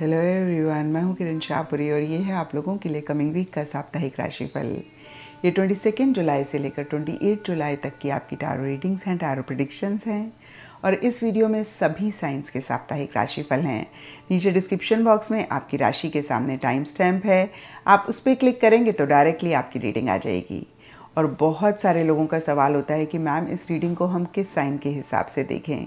hello everyone मैं हूं किरण शाहपुरी और ये है आप लोगों के लिए कमिंग वीक का साप्ताहिक राशिफल ये ट्वेंटी सेकेंड जुलाई से लेकर ट्वेंटी एट जुलाई तक की आपकी टारो रीडिंग्स हैं टारो प्रडिक्शंस हैं और इस वीडियो में सभी साइंस के साप्ताहिक राशिफल हैं नीचे डिस्क्रिप्शन बॉक्स में आपकी राशि के सामने टाइम स्टैम्प है आप उस पर क्लिक करेंगे तो डायरेक्टली आपकी रीडिंग आ जाएगी और बहुत सारे लोगों का सवाल होता है कि मैम इस रीडिंग को हम किस साइन के हिसाब से देखें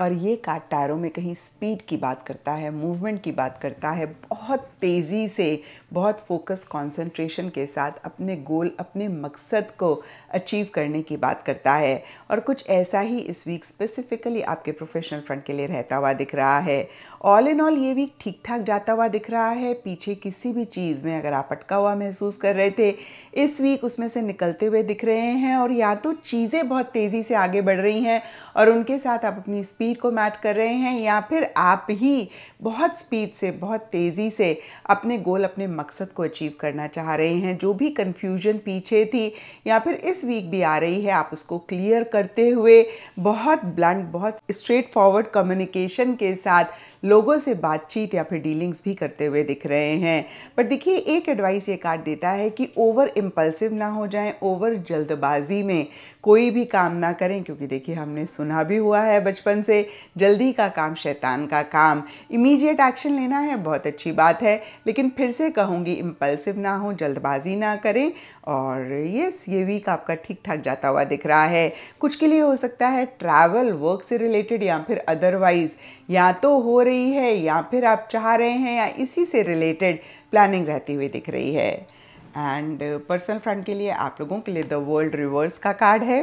और ये कार्ड टायरों में कहीं स्पीड की बात करता है मूवमेंट की बात करता है बहुत तेज़ी से बहुत फोकस कंसंट्रेशन के साथ अपने गोल अपने मकसद को अचीव करने की बात करता है और कुछ ऐसा ही इस वीक स्पेसिफिकली आपके प्रोफेशनल फ्रंट के लिए रहता हुआ दिख रहा है ऑल इन ऑल ये वीक ठीक ठाक जाता हुआ दिख रहा है पीछे किसी भी चीज़ में अगर आप अटका हुआ महसूस कर रहे थे इस वीक उसमें से निकलते हुए दिख रहे हैं और या तो चीज़ें बहुत तेज़ी से आगे बढ़ रही हैं और उनके साथ आप अपनी स्पीड को मैच कर रहे हैं या फिर आप ही बहुत स्पीड से बहुत तेज़ी से अपने गोल अपने मकसद को अचीव करना चाह रहे हैं जो भी कन्फ्यूजन पीछे थी या फिर इस वीक भी आ रही है आप उसको क्लियर करते हुए बहुत ब्लंट बहुत स्ट्रेट फॉरवर्ड कम्युनिकेशन के साथ लोगों से बातचीत या फिर डीलिंग्स भी करते हुए दिख रहे हैं पर देखिए एक एडवाइस ये कार्ड देता है कि ओवर इम्पल्सिव ना हो जाएं ओवर जल्दबाजी में कोई भी काम ना करें क्योंकि देखिए हमने सुना भी हुआ है बचपन से जल्दी का काम शैतान का काम इमी इमीजिएट एक्शन लेना है बहुत अच्छी बात है लेकिन फिर से कहूँगी इम्पल्सिव ना हो जल्दबाजी ना करें और यस ये वीक आपका ठीक ठाक जाता हुआ दिख रहा है कुछ के लिए हो सकता है ट्रैवल वर्क से रिलेटेड या फिर अदरवाइज़ या तो हो रही है या फिर आप चाह रहे हैं या इसी से रिलेटेड प्लानिंग रहती हुई दिख रही है एंड पर्सनल फ्रंट के लिए आप लोगों के लिए द वर्ल्ड रिवर्स का कार्ड है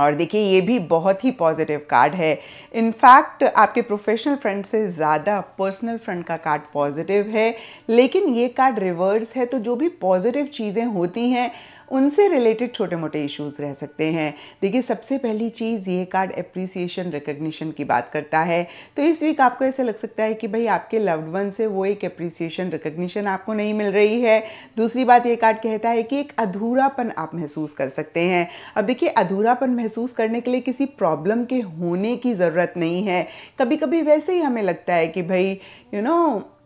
और देखिए ये भी बहुत ही पॉजिटिव कार्ड है इनफैक्ट आपके प्रोफेशनल फ्रेंड से ज़्यादा पर्सनल फ्रेंड का कार्ड पॉजिटिव है लेकिन ये कार्ड रिवर्स है तो जो भी पॉजिटिव चीज़ें होती हैं उनसे रिलेटेड छोटे मोटे इश्यूज रह सकते हैं देखिए सबसे पहली चीज़ ये कार्ड अप्रिसिएशन रिकग्निशन की बात करता है तो इस वीक आपको ऐसा लग सकता है कि भाई आपके लव्ड वन से वो एक अप्रिसिएशन रिकग्निशन आपको नहीं मिल रही है दूसरी बात ये कार्ड कहता है कि एक अधूरापन आप महसूस कर सकते हैं अब देखिए अधूरापन महसूस करने के लिए किसी प्रॉब्लम के होने की ज़रूरत नहीं है कभी कभी वैसे ही हमें लगता है कि भाई यू नो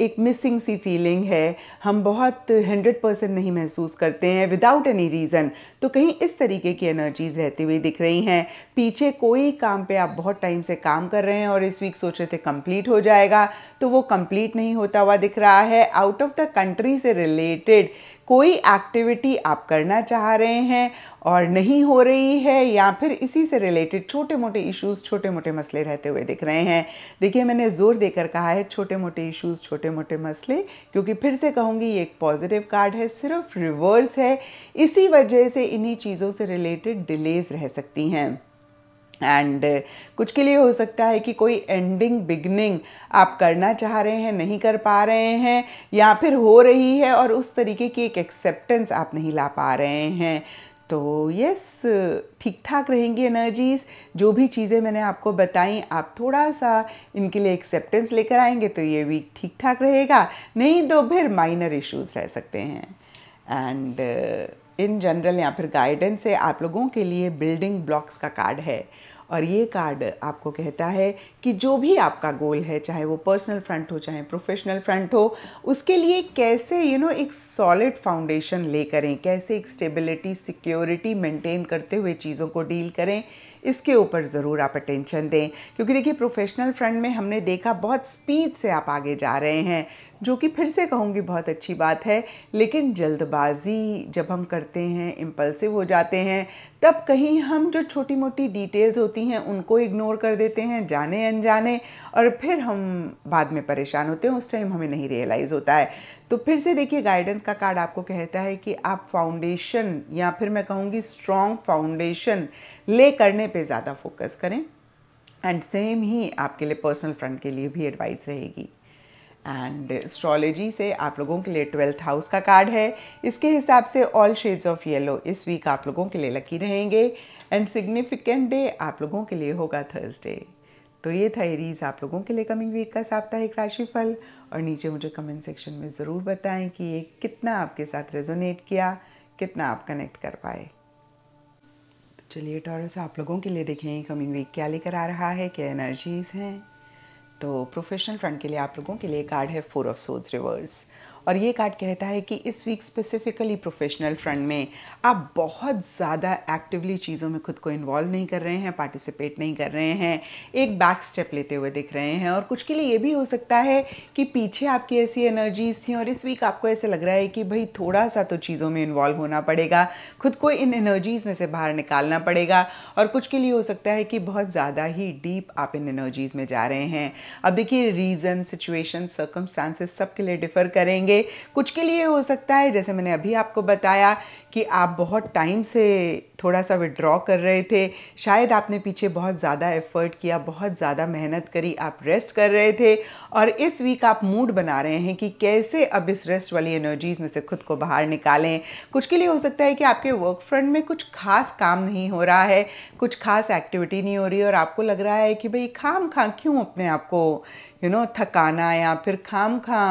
एक मिसिंग सी फीलिंग है हम बहुत हंड्रेड परसेंट नहीं महसूस करते हैं विदाउट एनी रीज़न तो कहीं इस तरीके की एनर्जीज रहती हुई दिख रही हैं पीछे कोई काम पे आप बहुत टाइम से काम कर रहे हैं और इस वीक सोच रहे थे कंप्लीट हो जाएगा तो वो कंप्लीट नहीं होता हुआ दिख रहा है आउट ऑफ द कंट्री से रिलेटेड कोई एक्टिविटी आप करना चाह रहे हैं और नहीं हो रही है या फिर इसी से रिलेटेड छोटे मोटे इश्यूज छोटे मोटे मसले रहते हुए दिख रहे हैं देखिए मैंने ज़ोर देकर कहा है छोटे मोटे इश्यूज छोटे मोटे मसले क्योंकि फिर से कहूँगी ये एक पॉजिटिव कार्ड है सिर्फ रिवर्स है इसी वजह से इन्हीं चीज़ों से रिलेटेड डिलेज रह सकती हैं एंड uh, कुछ के लिए हो सकता है कि कोई एंडिंग बिगनिंग आप करना चाह रहे हैं नहीं कर पा रहे हैं या फिर हो रही है और उस तरीके की एक एक्सेप्टेंस आप नहीं ला पा रहे हैं तो यस ठीक ठाक रहेंगी एनर्जीज़ जो भी चीज़ें मैंने आपको बताई आप थोड़ा सा इनके लिए एक्सेप्टेंस लेकर आएंगे तो ये वीक ठीक ठाक रहेगा नहीं तो फिर माइनर इश्यूज रह सकते हैं एंड इन जनरल या फिर गाइडेंस से आप लोगों के लिए बिल्डिंग ब्लॉक्स का कार्ड है और ये कार्ड आपको कहता है कि जो भी आपका गोल है चाहे वो पर्सनल फ्रंट हो चाहे प्रोफेशनल फ्रंट हो उसके लिए कैसे यू you नो know, एक सॉलिड फाउंडेशन ले करें कैसे एक स्टेबिलिटी सिक्योरिटी मेंटेन करते हुए चीज़ों को डील करें इसके ऊपर ज़रूर आप अटेंशन दें क्योंकि देखिए प्रोफेशनल फ्रंट में हमने देखा बहुत स्पीड से आप आगे जा रहे हैं जो कि फिर से कहूँगी बहुत अच्छी बात है लेकिन जल्दबाजी जब हम करते हैं इम्पल्सिव हो जाते हैं तब कहीं हम जो छोटी मोटी डिटेल्स होती हैं उनको इग्नोर कर देते हैं जाने अनजाने और फिर हम बाद में परेशान होते हैं उस टाइम हमें नहीं रियलाइज़ होता है तो फिर से देखिए गाइडेंस का कार्ड आपको कहता है कि आप फाउंडेशन या फिर मैं कहूँगी स्ट्रॉन्ग फाउंडेशन ले करने पर ज़्यादा फोकस करें एंड सेम ही आपके लिए पर्सनल फ्रंट के लिए भी एडवाइस रहेगी एंड एस्ट्रोलॉजी से आप लोगों के लिए ट्वेल्थ हाउस का कार्ड है इसके हिसाब से ऑल शेड्स ऑफ येलो इस वीक आप लोगों के लिए लकी रहेंगे एंड सिग्निफिकेंट डे आप लोगों के लिए होगा थर्सडे तो ये था एरीज आप लोगों के लिए कमिंग वीक का साप्ताहिक राशिफल और नीचे मुझे कमेंट सेक्शन में ज़रूर बताएं कि ये कितना आपके साथ रेजोनेट किया कितना आप कनेक्ट कर पाए तो चलिए टॉरस आप लोगों के लिए देखें कमिंग वीक क्या लेकर आ रहा है क्या एनर्जीज़ हैं तो प्रोफेशनल फ्रंट के लिए आप लोगों के लिए कार्ड है फोर ऑफ सोज रिवर्स और ये कार्ड कहता है कि इस वीक स्पेसिफिकली प्रोफेशनल फ्रंट में आप बहुत ज़्यादा एक्टिवली चीज़ों में खुद को इन्वॉल्व नहीं कर रहे हैं पार्टिसिपेट नहीं कर रहे हैं एक बैक स्टेप लेते हुए दिख रहे हैं और कुछ के लिए ये भी हो सकता है कि पीछे आपकी ऐसी एनर्जीज थी और इस वीक आपको ऐसे लग रहा है कि भाई थोड़ा सा तो चीज़ों में इन्वॉल्व होना पड़ेगा खुद को इन एनर्जीज़ में से बाहर निकालना पड़ेगा और कुछ के लिए हो सकता है कि बहुत ज़्यादा ही डीप आप इन एनर्जीज़ में जा रहे हैं अब देखिए रीज़न सिचुएशन सर्कमस्टांसेस सबके लिए डिफ़र करेंगे लिए कुछ के लिए हो सकता है जैसे मैंने अभी आपको बताया कि आप बहुत टाइम से थोड़ा सा विड्रॉ कर रहे थे शायद आपने पीछे बहुत ज़्यादा एफ़र्ट किया बहुत ज़्यादा मेहनत करी आप रेस्ट कर रहे थे और इस वीक आप मूड बना रहे हैं कि कैसे अब इस रेस्ट वाली एनर्जीज़ में से खुद को बाहर निकालें कुछ के लिए हो सकता है कि आपके वर्क फ्रंट में कुछ खास काम नहीं हो रहा है कुछ खास एक्टिविटी नहीं हो रही और आपको लग रहा है कि भाई खाम खां क्यों अपने आप को यू नो थकाना या फिर खाम खां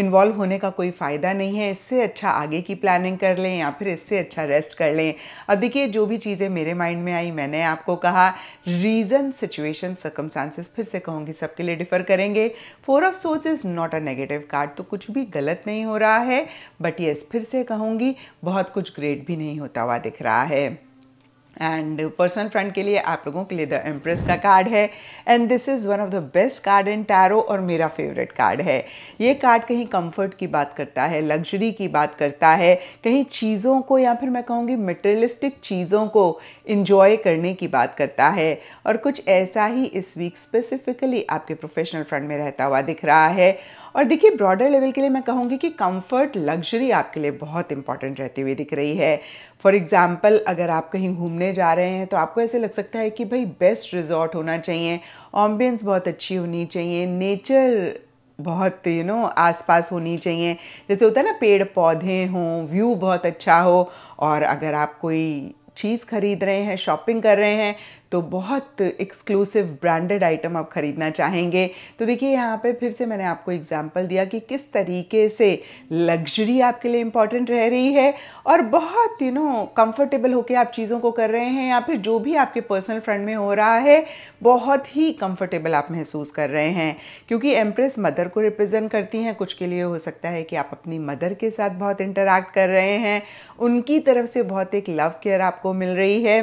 इन्वॉल्व होने का कोई फ़ायदा नहीं है इससे अच्छा आगे की प्लानिंग कर लें या फिर इससे अच्छा रेस्ट कर लें अब देखिए जो भी चीज़ें मेरे माइंड में आई मैंने आपको कहा रीज़न सिचुएशन सर्कमस्टांसिस फिर से कहूँगी सबके लिए डिफ़र करेंगे फोर ऑफ सोच is not a negative card तो कुछ भी गलत नहीं हो रहा है बट येस फिर से कहूँगी बहुत कुछ ग्रेट भी नहीं होता हुआ दिख रहा है एंड पर्सनल फ्रेंड के लिए आप लोगों के लिए द एम्प्रेस का कार्ड है and this is one of the best card in tarot और मेरा फेवरेट कार्ड है ये कार्ड कहीं कंफर्ट की बात करता है लग्जरी की बात करता है कहीं चीज़ों को या फिर मैं कहूँगी मटेरियलिस्टिक चीज़ों को इन्जॉय करने की बात करता है और कुछ ऐसा ही इस वीक स्पेसिफिकली आपके प्रोफेशनल फ्रेंड में रहता हुआ दिख रहा है और देखिए ब्रॉडर लेवल के लिए मैं कहूँगी कि कंफर्ट लग्जरी आपके लिए बहुत इंपॉर्टेंट रहती हुई दिख रही है फॉर एग्ज़ाम्पल अगर आप कहीं घूमने जा रहे हैं तो आपको ऐसे लग सकता है कि भाई बेस्ट रिजॉर्ट होना चाहिए ऑम्बियंस बहुत अच्छी होनी चाहिए नेचर बहुत यू नो आसपास होनी चाहिए जैसे होता है ना पेड़ पौधे हों व्यू बहुत अच्छा हो और अगर आप कोई चीज़ खरीद रहे हैं शॉपिंग कर रहे हैं तो बहुत एक्सक्लूसिव ब्रांडेड आइटम आप ख़रीदना चाहेंगे तो देखिए यहाँ पे फिर से मैंने आपको एग्जांपल दिया कि किस तरीके से लग्जरी आपके लिए इम्पॉर्टेंट रह रही है और बहुत यू नो कंफर्टेबल होकर आप चीज़ों को कर रहे हैं या फिर जो भी आपके पर्सनल फ्रंट में हो रहा है बहुत ही कम्फर्टेबल आप महसूस कर रहे हैं क्योंकि एम्प्रेस मदर को रिप्रेजेंट करती हैं कुछ के लिए हो सकता है कि आप अपनी मदर के साथ बहुत इंटरेक्ट कर रहे हैं उनकी तरफ से बहुत एक लव केयर आपको मिल रही है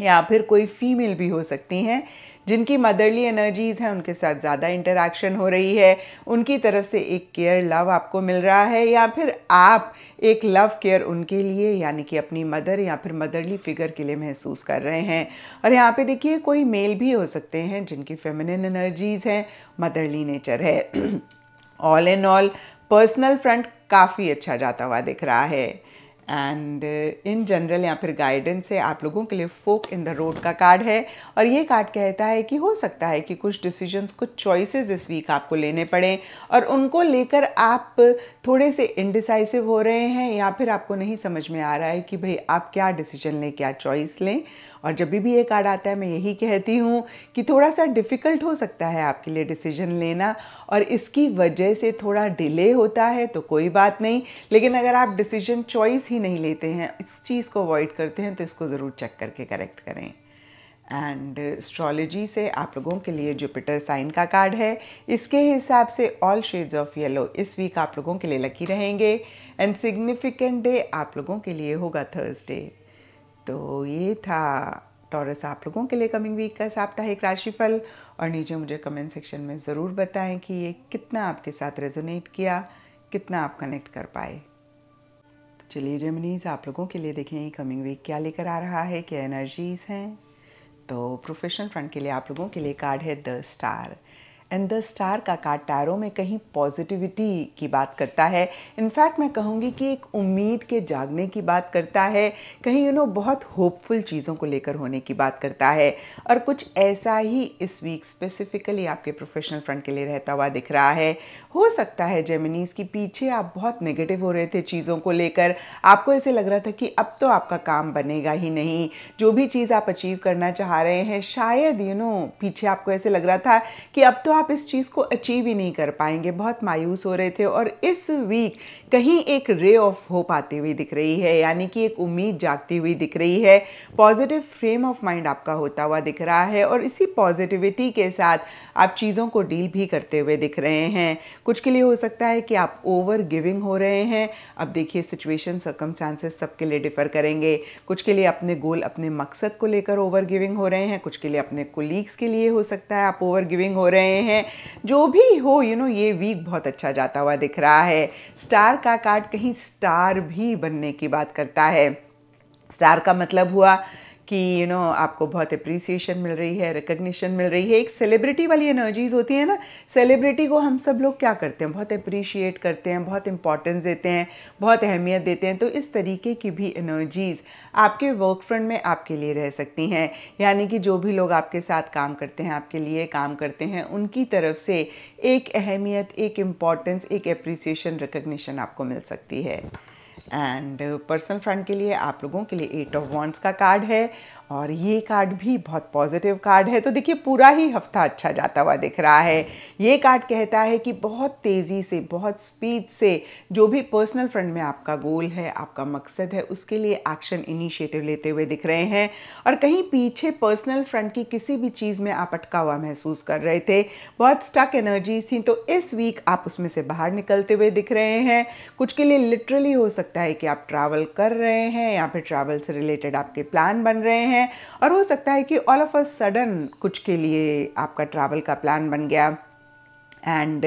या फिर कोई फीमेल भी हो सकती हैं जिनकी मदरली एनर्जीज़ हैं उनके साथ ज़्यादा इंटरेक्शन हो रही है उनकी तरफ से एक केयर लव आपको मिल रहा है या फिर आप एक लव केयर उनके लिए यानी कि अपनी मदर या फिर मदरली फिगर के लिए महसूस कर रहे हैं और यहाँ पे देखिए कोई मेल भी हो सकते हैं जिनकी फेमिनिन एनर्जीज़ हैं मदरली नेचर है all and all personal front काफ़ी अच्छा जाता हुआ दिख रहा है एंड इन जनरल या फिर गाइडेंस से आप लोगों के लिए फोक इन द रोड का कार्ड है और ये कार्ड कहता है कि हो सकता है कि कुछ डिसीजंस कुछ चॉइसेस इस वीक आपको लेने पड़े और उनको लेकर आप थोड़े से इनडिसाइसिव हो रहे हैं या फिर आपको नहीं समझ में आ रहा है कि भाई आप क्या डिसीजन लें क्या चॉइस लें और जब भी ये कार्ड आता है मैं यही कहती हूँ कि थोड़ा सा डिफ़िकल्ट हो सकता है आपके लिए डिसीजन लेना और इसकी वजह से थोड़ा डिले होता है तो कोई बात नहीं लेकिन अगर आप डिसीजन चॉइस ही नहीं लेते हैं इस चीज़ को अवॉइड करते हैं तो इसको ज़रूर चेक करके करेक्ट करें एंड एस्ट्रोलॉजी से आप लोगों के लिए जुपिटर साइन का कार्ड है इसके हिसाब से ऑल शेड्स ऑफ येलो इस वीक आप लोगों के लिए लकी रहेंगे एंड सिग्निफिकेंट डे आप लोगों के लिए होगा थर्सडे तो ये था टॉरस आप लोगों के लिए कमिंग वीक का साप्ताहिक राशिफल और नीचे मुझे कमेंट सेक्शन में ज़रूर बताएं कि ये कितना आपके साथ रेजोनेट किया कितना आप कनेक्ट कर पाए तो चलिए जमनीज आप लोगों के लिए देखें कमिंग वीक क्या लेकर आ रहा है क्या एनर्जीज हैं तो प्रोफेशनल फ्रंट के लिए आप लोगों के लिए कार्ड है the star and the star का कार्ड टैरो में कहीं पॉजिटिविटी की बात करता है इनफैक्ट मैं कहूँगी कि एक उम्मीद के जागने की बात करता है कहीं यू नो बहुत होपफुल चीज़ों को लेकर होने की बात करता है और कुछ ऐसा ही इस वीक स्पेसिफिकली आपके प्रोफेशनल फ्रंट के लिए रहता हुआ दिख रहा है हो सकता है जेमिनीज की पीछे आप बहुत नेगेटिव हो रहे थे चीज़ों को लेकर आपको ऐसे लग रहा था कि अब तो आपका काम बनेगा ही नहीं जो भी चीज़ आप अचीव करना चाह रहे हैं शायद यू नो पीछे आपको ऐसे लग रहा था कि अब तो आप इस चीज़ को अचीव ही नहीं कर पाएंगे बहुत मायूस हो रहे थे और इस वीक कहीं एक रे ऑफ होप आती हुई दिख रही है यानी कि एक उम्मीद जागती हुई दिख रही है पॉजिटिव फ्रेम ऑफ माइंड आपका होता हुआ दिख रहा है और इसी पॉजिटिविटी के साथ आप चीज़ों को डील भी करते हुए दिख रहे हैं कुछ के लिए हो सकता है कि आप ओवर गिविंग हो रहे हैं अब देखिए सिचुएशन सकम चांसेस सबके लिए डिफर करेंगे कुछ के लिए अपने गोल अपने मकसद को लेकर ओवर गिविंग हो रहे हैं कुछ के लिए अपने कोलीग्स के लिए हो सकता है आप ओवर गिविंग हो रहे हैं जो भी हो यू you नो know, ये वीक बहुत अच्छा जाता हुआ दिख रहा है स्टार का कार्ड कहीं स्टार भी बनने की बात करता है स्टार का मतलब हुआ कि यू you नो know, आपको बहुत अप्रिसिएशन मिल रही है रिकग्निशन मिल रही है एक सेलिब्रिटी वाली एनर्जीज होती है ना सेलिब्रिटी को हम सब लोग क्या करते हैं बहुत अप्रिशिएट करते हैं बहुत इंपॉर्टेंस देते हैं बहुत अहमियत देते हैं तो इस तरीके की भी एनर्जीज़ आपके वर्क फ्रंट में आपके लिए रह सकती हैं यानी कि जो भी लोग आपके साथ काम करते हैं आपके लिए काम करते हैं उनकी तरफ से एक अहमियत एक इम्पॉर्टेंस एक अप्रिसिएशन रिकग्निशन आपको मिल सकती है एंड पर्सन फ्रंट के लिए आप लोगों के लिए एट ऑफ वॉन्ट्स का कार्ड है और ये कार्ड भी बहुत पॉजिटिव कार्ड है तो देखिए पूरा ही हफ्ता अच्छा जाता हुआ दिख रहा है ये कार्ड कहता है कि बहुत तेज़ी से बहुत स्पीड से जो भी पर्सनल फ्रंट में आपका गोल है आपका मकसद है उसके लिए एक्शन इनिशिएटिव लेते हुए दिख रहे हैं और कहीं पीछे पर्सनल फ्रंट की किसी भी चीज़ में आप अटका हुआ महसूस कर रहे थे बहुत स्टक एनर्जीज थी तो इस वीक आप उसमें से बाहर निकलते हुए दिख रहे हैं कुछ के लिए लिटरली हो सकता है कि आप ट्रैवल कर रहे हैं या फिर ट्रैवल से रिलेटेड आपके प्लान बन रहे हैं हैं और हो सकता है कि ऑल ऑफ अ सडन कुछ के लिए आपका ट्रैवल का प्लान बन गया एंड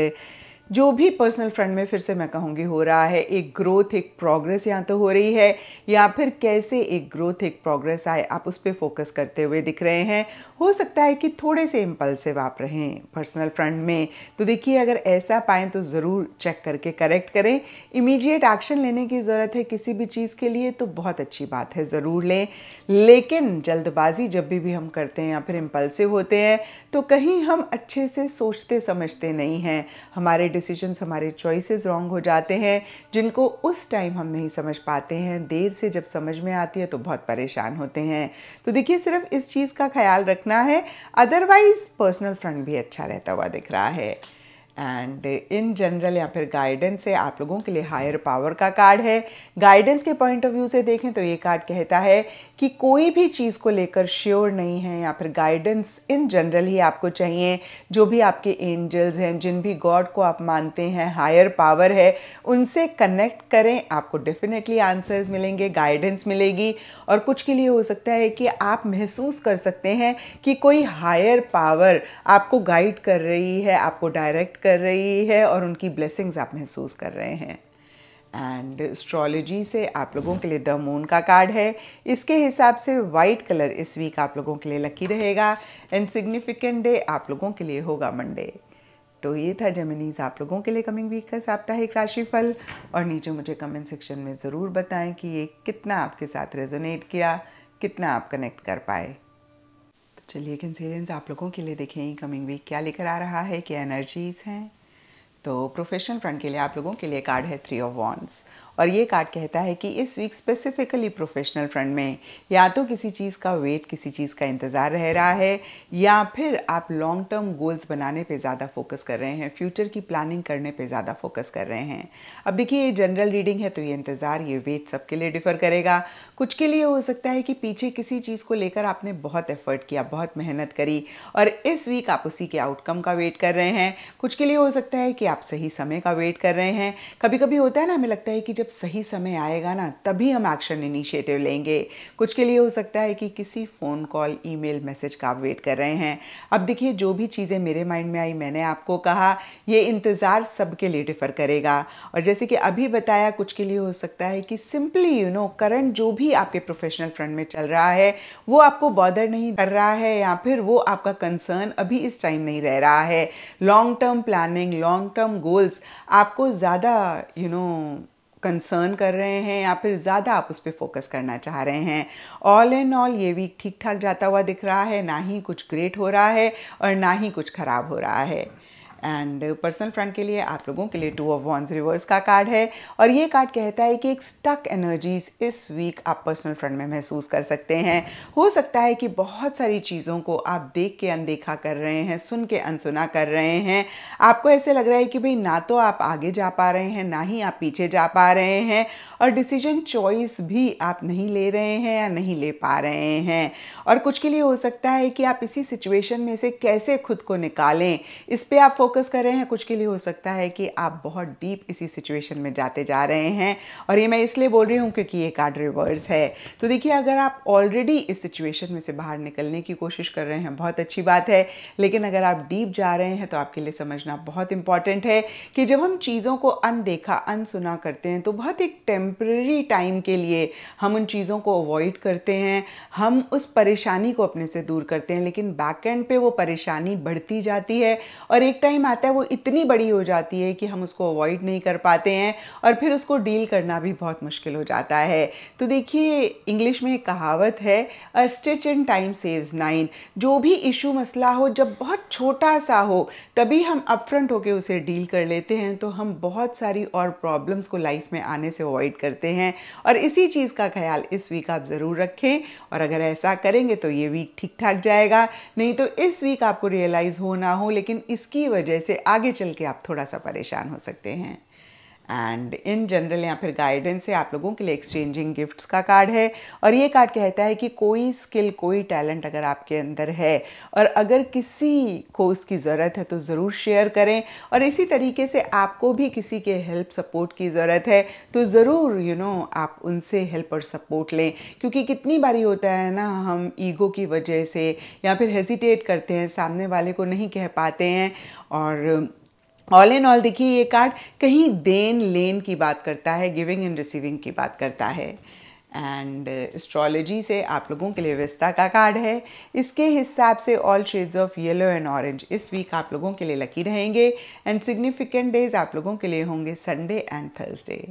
जो भी पर्सनल फ्रंट में फिर से मैं कहूँगी हो रहा है एक ग्रोथ एक प्रोग्रेस यहाँ तो हो रही है या फिर कैसे एक ग्रोथ एक प्रोग्रेस आए आप उस पर फोकस करते हुए दिख रहे हैं हो सकता है कि थोड़े से इम्पल्सिव आप रहें पर्सनल फ्रंट में तो देखिए अगर ऐसा पाएँ तो ज़रूर चेक करके करेक्ट करें इमीडिएट एक्शन लेने की ज़रूरत है किसी भी चीज़ के लिए तो बहुत अच्छी बात है ज़रूर लें लेकिन जल्दबाजी जब भी, भी हम करते हैं या फिर इम्पल्सिव होते हैं तो कहीं हम अच्छे से सोचते समझते नहीं हैं हमारे डिसीजंस हमारे चॉइसेस रॉन्ग हो जाते हैं जिनको उस टाइम हम नहीं समझ पाते हैं देर से जब समझ में आती है तो बहुत परेशान होते हैं तो देखिए सिर्फ इस चीज़ का ख्याल रखना है अदरवाइज़ पर्सनल फ्रंट भी अच्छा रहता हुआ दिख रहा है एंड इन जनरल या फिर गाइडेंस से आप लोगों के लिए हायर पावर का कार्ड है गाइडेंस के पॉइंट ऑफ व्यू से देखें तो ये कार्ड कहता है कि कोई भी चीज़ को लेकर श्योर नहीं है या फिर गाइडेंस इन जनरल ही आपको चाहिए जो भी आपके एंजल्स हैं जिन भी गॉड को आप मानते हैं हायर पावर है उनसे कनेक्ट करें आपको डेफिनेटली आंसर्स मिलेंगे गाइडेंस मिलेगी और कुछ के लिए हो सकता है कि आप महसूस कर सकते हैं कि कोई हायर पावर आपको गाइड कर रही है आपको डायरेक्ट कर रही है और उनकी ब्लेसिंग्स आप महसूस कर रहे हैं एंड एस्ट्रोलॉजी से आप लोगों के लिए द मून का कार्ड है इसके हिसाब से वाइट कलर इस वीक आप लोगों के लिए लकी रहेगा एंड सिग्निफिकेंट डे आप लोगों के लिए होगा मंडे तो ये था जेमिनीज आप लोगों के लिए कमिंग वीक का साप्ताहिक राशिफल और नीचे मुझे कमेंट सेक्शन में ज़रूर बताएं कि ये कितना आपके साथ रेजोनेट किया कितना आप कनेक्ट कर पाए चलिए कैंसेरियंस आप लोगों के लिए देखें कमिंग वीक क्या लेकर आ रहा है क्या एनर्जीज हैं तो प्रोफेशनल फ्रंट के लिए आप लोगों के लिए कार्ड है थ्री ऑफ वॉन्स और ये कार्ड कहता है कि इस वीक स्पेसिफिकली प्रोफेशनल फ्रंट में या तो किसी चीज़ का वेट किसी चीज़ का इंतज़ार रह रहा है या फिर आप लॉन्ग टर्म गोल्स बनाने पे ज़्यादा फोकस कर रहे हैं फ्यूचर की प्लानिंग करने पे ज़्यादा फोकस कर रहे हैं अब देखिए ये जनरल रीडिंग है तो ये इंतज़ार ये वेट सबके लिए डिफ़र करेगा कुछ के लिए हो सकता है कि पीछे किसी चीज़ को लेकर आपने बहुत एफर्ट किया बहुत मेहनत करी और इस वीक आप उसी के आउटकम का वेट कर रहे हैं कुछ के लिए हो सकता है कि आप सही समय का वेट कर रहे हैं कभी कभी होता है ना हमें लगता है कि जब जब सही समय आएगा ना तभी हम एक्शन इनिशिएटिव लेंगे कुछ के लिए हो सकता है कि किसी फ़ोन कॉल ईमेल मैसेज का वेट कर रहे हैं अब देखिए जो भी चीज़ें मेरे माइंड में आई मैंने आपको कहा ये इंतज़ार सबके लिए डिफ़र करेगा और जैसे कि अभी बताया कुछ के लिए हो सकता है कि सिंपली यू नो करंट जो भी आपके प्रोफेशनल फ्रंट में चल रहा है वो आपको बॉदर नहीं कर रहा है या फिर वो आपका कंसर्न अभी इस टाइम नहीं रह रहा है long term planning long term goals आपको ज़्यादा यू नो कंसर्न कर रहे हैं या फिर ज़्यादा आप उस पर फोकस करना चाह रहे हैं ऑल एंड ऑल ये वीक ठीक ठाक जाता हुआ दिख रहा है ना ही कुछ ग्रेट हो रहा है और ना ही कुछ ख़राब हो रहा है एंड पर्सनल फ्रंट के लिए आप लोगों के लिए टू ऑफ वॉन्स रिवर्स का कार्ड है और ये कार्ड कहता है कि एक स्टक एनर्जीज इस वीक आप पर्सनल फ्रंट में महसूस कर सकते हैं हो सकता है कि बहुत सारी चीज़ों को आप देख के अनदेखा कर रहे हैं सुन के अनसुना कर रहे हैं आपको ऐसे लग रहा है कि भाई ना तो आप आगे जा पा रहे हैं ना ही आप पीछे जा पा रहे हैं और डिसीजन चॉइस भी आप नहीं ले रहे हैं या नहीं ले पा रहे हैं और कुछ के लिए हो सकता है कि आप इसी सिचुएशन में से कैसे खुद को निकालें इस पर आप फोकस फोकस कर रहे हैं कुछ के लिए हो सकता है कि आप बहुत डीप इसी सिचुएशन में जाते जा रहे हैं और ये मैं इसलिए बोल रही हूँ क्योंकि ये कार्ड रिवर्स है तो देखिए अगर आप ऑलरेडी इस सिचुएशन में से बाहर निकलने की कोशिश कर रहे हैं बहुत अच्छी बात है लेकिन अगर आप डीप जा रहे हैं तो आपके लिए समझना बहुत इंपॉर्टेंट है कि जब हम चीज़ों को अनदेखा अनसुना करते हैं तो बहुत एक टेम्प्रेरी टाइम के लिए हम उन चीज़ों को अवॉइड करते हैं हम उस परेशानी को अपने से दूर करते हैं लेकिन बैक एंड पे वो परेशानी बढ़ती जाती है और एक टाइम आता है वो इतनी बड़ी हो जाती है कि हम उसको अवॉइड नहीं कर पाते हैं और फिर उसको डील करना भी बहुत मुश्किल हो जाता है तो देखिए इंग्लिश में एक कहावत है a stitch in time saves nine जो भी इशू मसला हो जब बहुत छोटा सा हो तभी हम अपफ्रंट होकर उसे डील कर लेते हैं तो हम बहुत सारी और प्रॉब्लम्स को लाइफ में आने से अवॉइड करते हैं और इसी चीज़ का ख्याल इस वीक आप ज़रूर रखें और अगर ऐसा करेंगे तो ये वीक ठीक ठाक जाएगा नहीं तो इस वीक आपको रियलाइज़ हो ना हो लेकिन इसकी वजह वजह से आगे चल के आप थोड़ा सा परेशान हो सकते हैं एंड इन जनरल या फिर गाइडेंस है आप लोगों के लिए एक्सचेंजिंग गिफ्ट्स का कार्ड है और ये कार्ड कहता है कि कोई स्किल कोई टैलेंट अगर आपके अंदर है और अगर किसी को उसकी ज़रूरत है तो ज़रूर शेयर करें और इसी तरीके से आपको भी किसी के हेल्प सपोर्ट की ज़रूरत है तो ज़रूर यू you नो know, आप उनसे हेल्प और सपोर्ट लें क्योंकि कितनी बारी होता है ना हम ईगो की वजह से या फिर हेजिटेट करते हैं सामने वाले को नहीं कह पाते हैं और ऑल इन ऑल देखिए ये कार्ड कहीं देन लेन की बात करता है गिविंग एंड रिसीविंग की बात करता है एंड एस्ट्रोलॉजी uh, से आप लोगों के लिए विस्ता का कार्ड है इसके हिसाब से all shades of yellow and orange इस वीक आप लोगों के लिए लकी रहेंगे एंड सिग्निफिकेंट डेज आप लोगों के लिए होंगे संडे एंड थर्सडे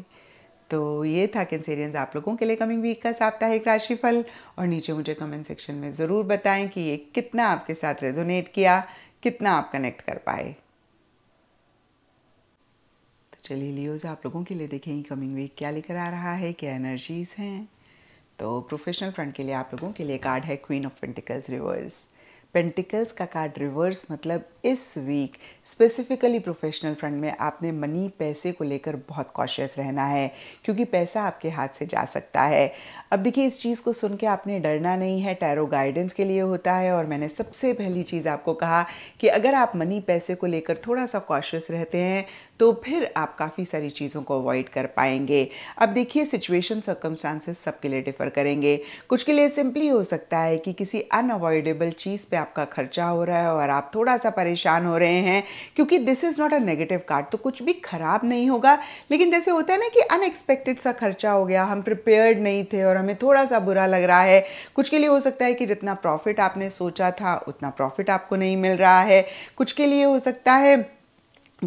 तो ये था कैंसेरियंस आप लोगों के लिए कमिंग वीक का साप्ताहिक राशिफल और नीचे मुझे कमेंट सेक्शन में ज़रूर बताएं कि ये कितना आपके साथ रेजोनेट किया कितना आप कनेक्ट कर पाए चलिए लियोज आप लोगों के लिए देखें कमिंग वीक क्या लेकर आ रहा है क्या एनर्जीज़ हैं तो प्रोफेशनल फ्रंट के लिए आप लोगों के लिए कार्ड है queen of pentacles reverse pentacles का कार्ड रिवर्स मतलब इस वीक स्पेसिफिकली प्रोफेशनल फ्रंट में आपने मनी पैसे को लेकर बहुत कॉशियस रहना है क्योंकि पैसा आपके हाथ से जा सकता है अब देखिए इस चीज़ को सुन के आपने डरना नहीं है टैरो गाइडेंस के लिए होता है और मैंने सबसे पहली चीज़ आपको कहा कि अगर आप मनी पैसे को लेकर थोड़ा सा कॉशियस रहते हैं तो फिर आप काफ़ी सारी चीज़ों को अवॉइड कर पाएंगे अब देखिए सिचुएशन सर्कमस्टांसेस सबके लिए डिफर करेंगे कुछ के लिए सिंपली हो सकता है कि किसी अनअवॉइडेबल चीज़ पे आपका खर्चा हो रहा है और आप थोड़ा सा परेशान हो रहे हैं क्योंकि this is not a negative card तो कुछ भी ख़राब नहीं होगा लेकिन जैसे होता है ना कि अनएक्सपेक्टेड सा खर्चा हो गया हम प्रिपेयर्ड नहीं थे और हमें थोड़ा सा बुरा लग रहा है कुछ के लिए हो सकता है कि जितना प्रॉफिट आपने सोचा था उतना प्रॉफिट आपको नहीं मिल रहा है कुछ के लिए हो सकता है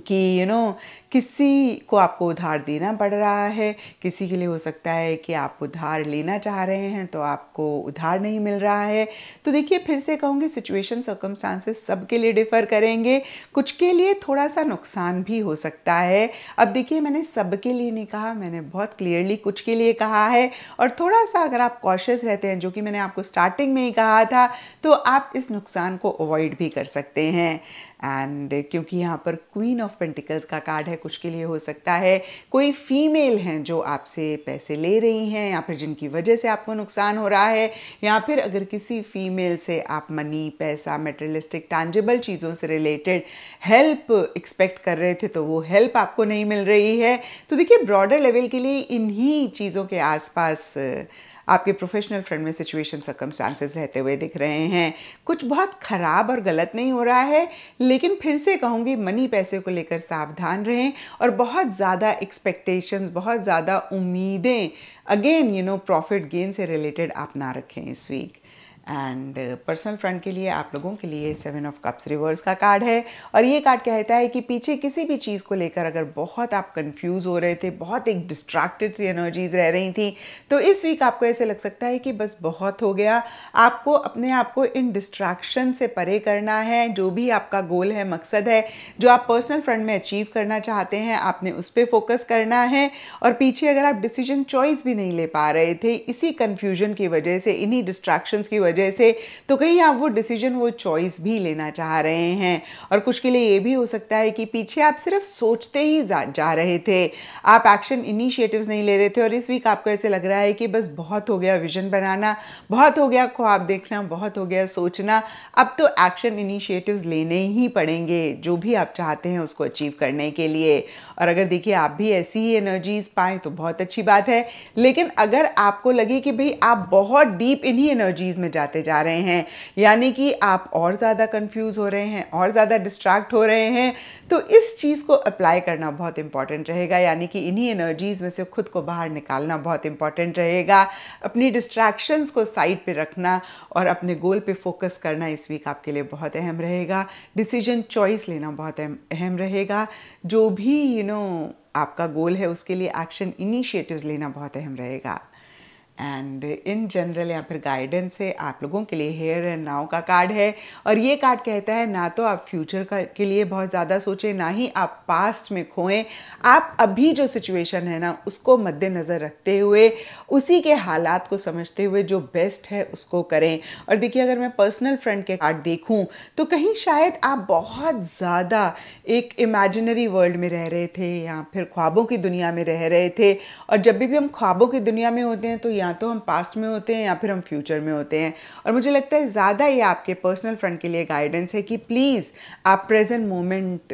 कि यू you नो know, किसी को आपको उधार देना पड़ रहा है किसी के लिए हो सकता है कि आप उधार लेना चाह रहे हैं तो आपको उधार नहीं मिल रहा है तो देखिए फिर से कहूँगी सिचुएशन सर्कमस्टांसेस सबके लिए डिफ़र करेंगे कुछ के लिए थोड़ा सा नुकसान भी हो सकता है अब देखिए मैंने सबके लिए नहीं कहा मैंने बहुत क्लियरली कुछ के लिए कहा है और थोड़ा सा अगर आप कॉशियस रहते हैं जो कि मैंने आपको स्टार्टिंग में ही कहा था तो आप इस नुकसान को अवॉइड भी कर सकते हैं एंड क्योंकि यहाँ पर क्वीन ऑफ पेंटिकल्स का कार्ड है कुछ के लिए हो सकता है कोई फीमेल हैं जो आपसे पैसे ले रही हैं या फिर जिनकी वजह से आपको नुकसान हो रहा है या फिर अगर किसी फीमेल से आप मनी पैसा मेटेरियलिस्टिक टैंजेबल चीज़ों से रिलेटेड हेल्प एक्सपेक्ट कर रहे थे तो वो हेल्प आपको नहीं मिल रही है तो देखिए ब्रॉडर लेवल के लिए इन्हीं चीज़ों के आसपास आपके प्रोफेशनल फ्रेंड में सिचुएशन सर्कमस्टांसेस रहते हुए दिख रहे हैं कुछ बहुत ख़राब और गलत नहीं हो रहा है लेकिन फिर से कहूँगी मनी पैसे को लेकर सावधान रहें और बहुत ज़्यादा एक्सपेक्टेशंस बहुत ज़्यादा उम्मीदें again you know profit gain से रिलेटेड आप ना रखें इस वीक एंड पर्सनल फ्रंट के लिए आप लोगों के लिए सेवन ऑफ कप्स रिवर्स का कार्ड है और ये कार्ड कहता है कि पीछे किसी भी चीज़ को लेकर अगर बहुत आप कंफ्यूज हो रहे थे बहुत एक डिस्ट्रैक्टेड सी एनर्जीज रह रही थी तो इस वीक आपको ऐसे लग सकता है कि बस बहुत हो गया आपको अपने आप को इन डिस्ट्रैक्शन से परे करना है जो भी आपका गोल है मकसद है जो आप पर्सनल फ्रंट में अचीव करना चाहते हैं आपने उस पर फोकस करना है और पीछे अगर आप डिसीजन चॉइस भी नहीं ले पा रहे थे इसी कन्फ्यूजन की वजह से इन्हीं डिस्ट्रैक्शंस की वजह वजह से तो कहीं आप वो डिसीजन वो चॉइस भी लेना चाह रहे हैं और कुछ के लिए ये भी हो सकता है कि पीछे आप सिर्फ सोचते ही जा, जा रहे थे आप एक्शन इनिशिएटिव्स नहीं ले रहे थे और इस वीक आपको ऐसे लग रहा है कि बस बहुत हो गया विजन बनाना बहुत हो गया ख्वाब देखना बहुत हो गया सोचना अब तो एक्शन इनिशिएटिव्स लेने ही पड़ेंगे जो भी आप चाहते हैं उसको अचीव करने के लिए और अगर देखिए आप भी ऐसी ही एनर्जीज पाएं तो बहुत अच्छी बात है लेकिन अगर आपको लगे कि भाई आप बहुत डीप इन्हीं एनर्जीज में जा जाते जा रहे हैं यानी कि आप और ज़्यादा कंफ्यूज हो रहे हैं और ज़्यादा डिस्ट्रैक्ट हो रहे हैं तो इस चीज़ को अप्लाई करना बहुत इंपॉर्टेंट रहेगा यानी कि इन्हीं एनर्जीज़ में से खुद को बाहर निकालना बहुत इंपॉर्टेंट रहेगा अपनी डिस्ट्रैक्शंस को साइड पर रखना और अपने गोल पर फोकस करना इस वीक आपके लिए बहुत अहम रहेगा डिसीजन चॉइस लेना बहुत अहम रहेगा जो भी यू you नो know, आपका गोल है उसके लिए एक्शन इनिशिएटिव्स लेना बहुत अहम रहेगा एंड इन जनरल या फिर गाइडेंस से आप लोगों के लिए हेयर एंड नाव का कार्ड है और ये कार्ड कहता है ना तो आप फ्यूचर का के लिए बहुत ज़्यादा सोचें ना ही आप पास्ट में खोएं आप अभी जो सिचुएशन है ना उसको मद्देनज़र रखते हुए उसी के हालात को समझते हुए जो बेस्ट है उसको करें और देखिए अगर मैं पर्सनल फ्रेंड के कार्ड देखूँ तो कहीं शायद आप बहुत ज़्यादा एक इमेजिनरी वर्ल्ड में रह रहे थे या फिर ख्वाबों की दुनिया में रह रहे थे और जब भी हम ख्वाबों की दुनिया में होते हैं तो या तो हम पास्ट में होते हैं या फिर हम फ्यूचर में होते हैं और मुझे लगता है ज़्यादा ये आपके पर्सनल फ्रंट के लिए गाइडेंस है कि प्लीज़ आप प्रेजेंट मोमेंट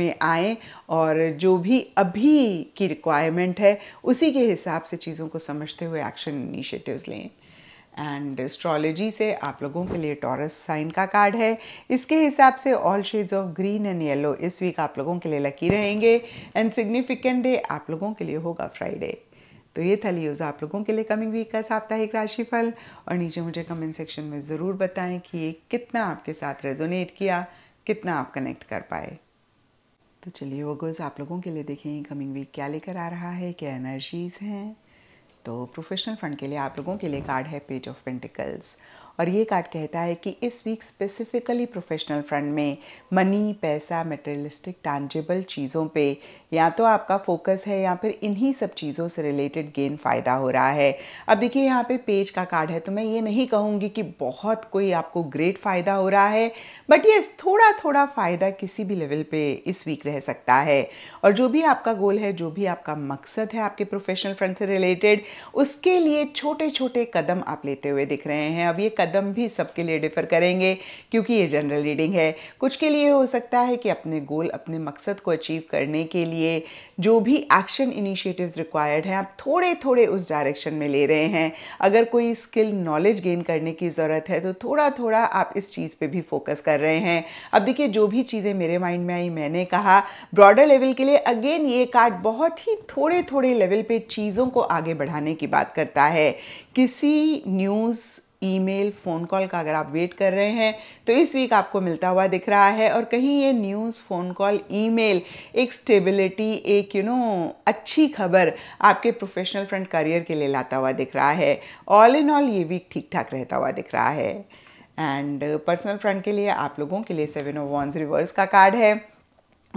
में आएँ और जो भी अभी की रिक्वायरमेंट है उसी के हिसाब से चीज़ों को समझते हुए एक्शन इनिशिएटिव्स लें एंड एस्ट्रोलॉजी से आप लोगों के लिए टॉरस साइन का कार्ड है इसके हिसाब से all shades of green and yellow इस वीक आप लोगों के लिए लकी रहेंगे एंड सिग्निफिकेंट डे आप लोगों के लिए होगा फ्राइडे तो ये था लियोज आप लोगों के लिए कमिंग वीक का साप्ताहिक राशिफल और नीचे मुझे कमेंट सेक्शन में ज़रूर बताएं कि ये कितना आपके साथ रेजोनेट किया कितना आप कनेक्ट कर पाए तो चलिए वो गोज आप लोगों के लिए देखें कमिंग वीक क्या लेकर आ रहा है क्या एनर्जीज़ हैं तो प्रोफेशनल फंड के लिए आप लोगों के लिए कार्ड है पेज ऑफ पेंटिकल्स और ये कार्ड कहता है कि इस वीक स्पेसिफिकली प्रोफेशनल फ्रंट में मनी पैसा मेटेरियलिस्टिक टैंजेबल चीज़ों पे या तो आपका फोकस है या फिर इन्हीं सब चीज़ों से रिलेटेड गेन फ़ायदा हो रहा है अब देखिए यहाँ पे पेज का कार्ड है तो मैं ये नहीं कहूँगी कि बहुत कोई आपको ग्रेट फ़ायदा हो रहा है बट ये थोड़ा थोड़ा फ़ायदा किसी भी लेवल पे इस वीक रह सकता है और जो भी आपका गोल है जो भी आपका मकसद है आपके प्रोफेशनल फ्रेंड से रिलेटेड उसके लिए छोटे छोटे कदम आप लेते हुए दिख रहे हैं अब ये कदम भी सबके लिए डिफर करेंगे क्योंकि ये जनरल रीडिंग है कुछ के लिए हो सकता है कि अपने गोल अपने मकसद को अचीव करने के लिए लिए जो भी एक्शन इनिशिएटिव्स रिक्वायर्ड हैं आप थोड़े थोड़े उस डायरेक्शन में ले रहे हैं अगर कोई स्किल नॉलेज गेन करने की ज़रूरत है तो थोड़ा थोड़ा आप इस चीज़ पे भी फोकस कर रहे हैं अब देखिए जो भी चीज़ें मेरे माइंड में आई मैंने कहा ब्रॉडर लेवल के लिए अगेन ये कार्ड बहुत ही थोड़े थोड़े लेवल पर चीज़ों को आगे बढ़ाने की बात करता है किसी न्यूज़ ईमेल फ़ोन कॉल का अगर आप वेट कर रहे हैं तो इस वीक आपको मिलता हुआ दिख रहा है और कहीं ये न्यूज़ फ़ोन कॉल ईमेल एक स्टेबिलिटी एक यू you नो know, अच्छी खबर आपके प्रोफेशनल फ्रंट करियर के लिए लाता हुआ दिख रहा है ऑल इन ऑल ये वीक ठीक ठाक रहता हुआ दिख रहा है एंड पर्सनल फ्रंट के लिए आप लोगों के लिए सेवन ऑफ वॉन्स रिवर्स का कार्ड है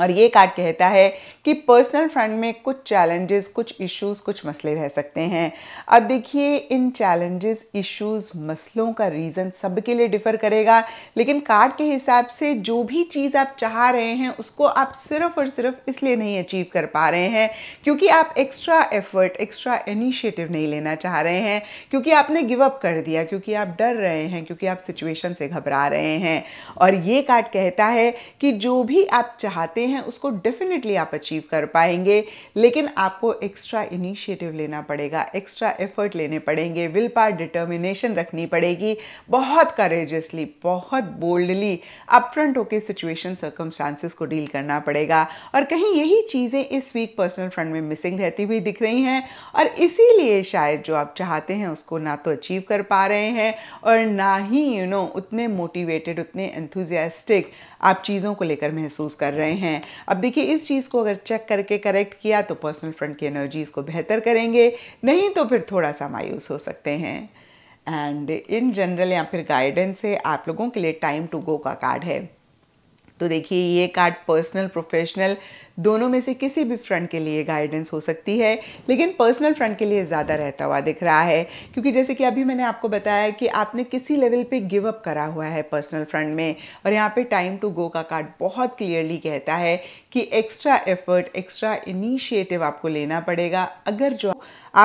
और ये कार्ड कहता है कि पर्सनल फ्रंट में कुछ चैलेंजेस कुछ इश्यूज कुछ मसले रह सकते हैं अब देखिए इन चैलेंजेस इश्यूज मसलों का रीज़न सबके लिए डिफ़र करेगा लेकिन कार्ड के हिसाब से जो भी चीज़ आप चाह रहे हैं उसको आप सिर्फ और सिर्फ इसलिए नहीं अचीव कर पा रहे हैं क्योंकि आप एक्स्ट्रा एफर्ट एक्स्ट्रा इनिशिएटिव नहीं लेना चाह रहे हैं क्योंकि आपने गिव अप कर दिया क्योंकि आप डर रहे हैं क्योंकि आप सिचुएशन से घबरा रहे हैं और ये कार्ड कहता है कि जो भी आप चाहते लेते हैं उसको डेफिनेटली आप अचीव कर पाएंगे लेकिन आपको एक्स्ट्रा इनिशिएटिव लेना पड़ेगा एक्स्ट्रा एफर्ट लेने पड़ेंगे विल पार डिटर्मिनेशन रखनी पड़ेगी बहुत करेजियसली बहुत बोल्डली अपफ्रंट होकर सिचुएशन सर्कमस्टांसिस को डील करना पड़ेगा और कहीं यही चीज़ें इस वीक पर्सनल फ्रंट में मिसिंग रहती हुई दिख रही हैं और इसीलिए शायद जो आप चाहते हैं उसको ना तो अचीव कर पा रहे हैं और ना ही यू you नो know, उतने मोटिवेटेड उतने एंथुजियास्टिक आप चीज़ों को लेकर महसूस कर रहे हैं अब देखिए इस चीज़ को अगर चेक करके करेक्ट किया तो पर्सनल फ्रंट की एनर्जीज़ को बेहतर करेंगे नहीं तो फिर थोड़ा सा मायूस हो सकते हैं एंड इन जनरल या फिर गाइडेंस से आप लोगों के लिए टाइम टू गो का कार्ड है तो देखिए ये कार्ड पर्सनल प्रोफेशनल दोनों में से किसी भी फ्रंट के लिए गाइडेंस हो सकती है लेकिन पर्सनल फ्रंट के लिए ज़्यादा रहता हुआ दिख रहा है क्योंकि जैसे कि अभी मैंने आपको बताया कि आपने किसी लेवल पे गिव अप करा हुआ है पर्सनल फ्रंट में और यहाँ पे टाइम टू गो का कार्ड बहुत क्लियरली कहता है कि एक्स्ट्रा एफर्ट एक्स्ट्रा इनिशिएटिव आपको लेना पड़ेगा अगर जो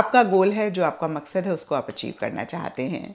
आपका गोल है जो आपका मकसद है उसको आप अचीव करना चाहते हैं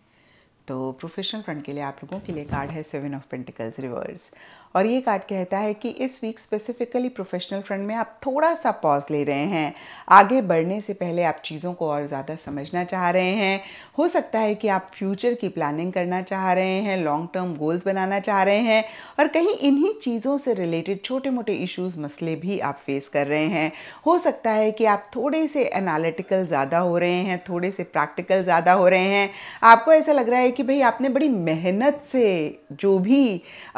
तो प्रोफेशनल फ्रंट के लिए आप लोगों के लिए कार्ड है सेवन ऑफ पेंटिकल्स रिवर्स और ये कार्ड कहता है कि इस वीक स्पेसिफिकली प्रोफेशनल फ्रंट में आप थोड़ा सा पॉज ले रहे हैं आगे बढ़ने से पहले आप चीज़ों को और ज़्यादा समझना चाह रहे हैं हो सकता है कि आप फ्यूचर की प्लानिंग करना चाह रहे हैं लॉन्ग टर्म गोल्स बनाना चाह रहे हैं और कहीं इन्हीं चीज़ों से रिलेटेड छोटे मोटे इश्यूज मसले भी आप फेस कर रहे हैं हो सकता है कि आप थोड़े से एनालिटिकल ज़्यादा हो रहे हैं थोड़े से प्रैक्टिकल ज़्यादा हो रहे हैं आपको ऐसा लग रहा है कि भाई आपने बड़ी मेहनत से जो भी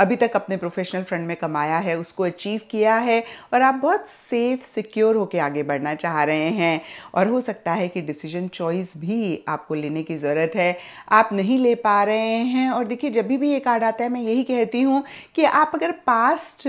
अभी तक अपने प्रोफेशन प्रोफेशनल फ्रंट में कमाया है उसको अचीव किया है और आप बहुत सेफ सिक्योर होकर आगे बढ़ना चाह रहे हैं और हो सकता है कि डिसीजन चॉइस भी आपको लेने की ज़रूरत है आप नहीं ले पा रहे हैं और देखिए जब भी ये कार्ड आता है मैं यही कहती हूँ कि आप अगर पास्ट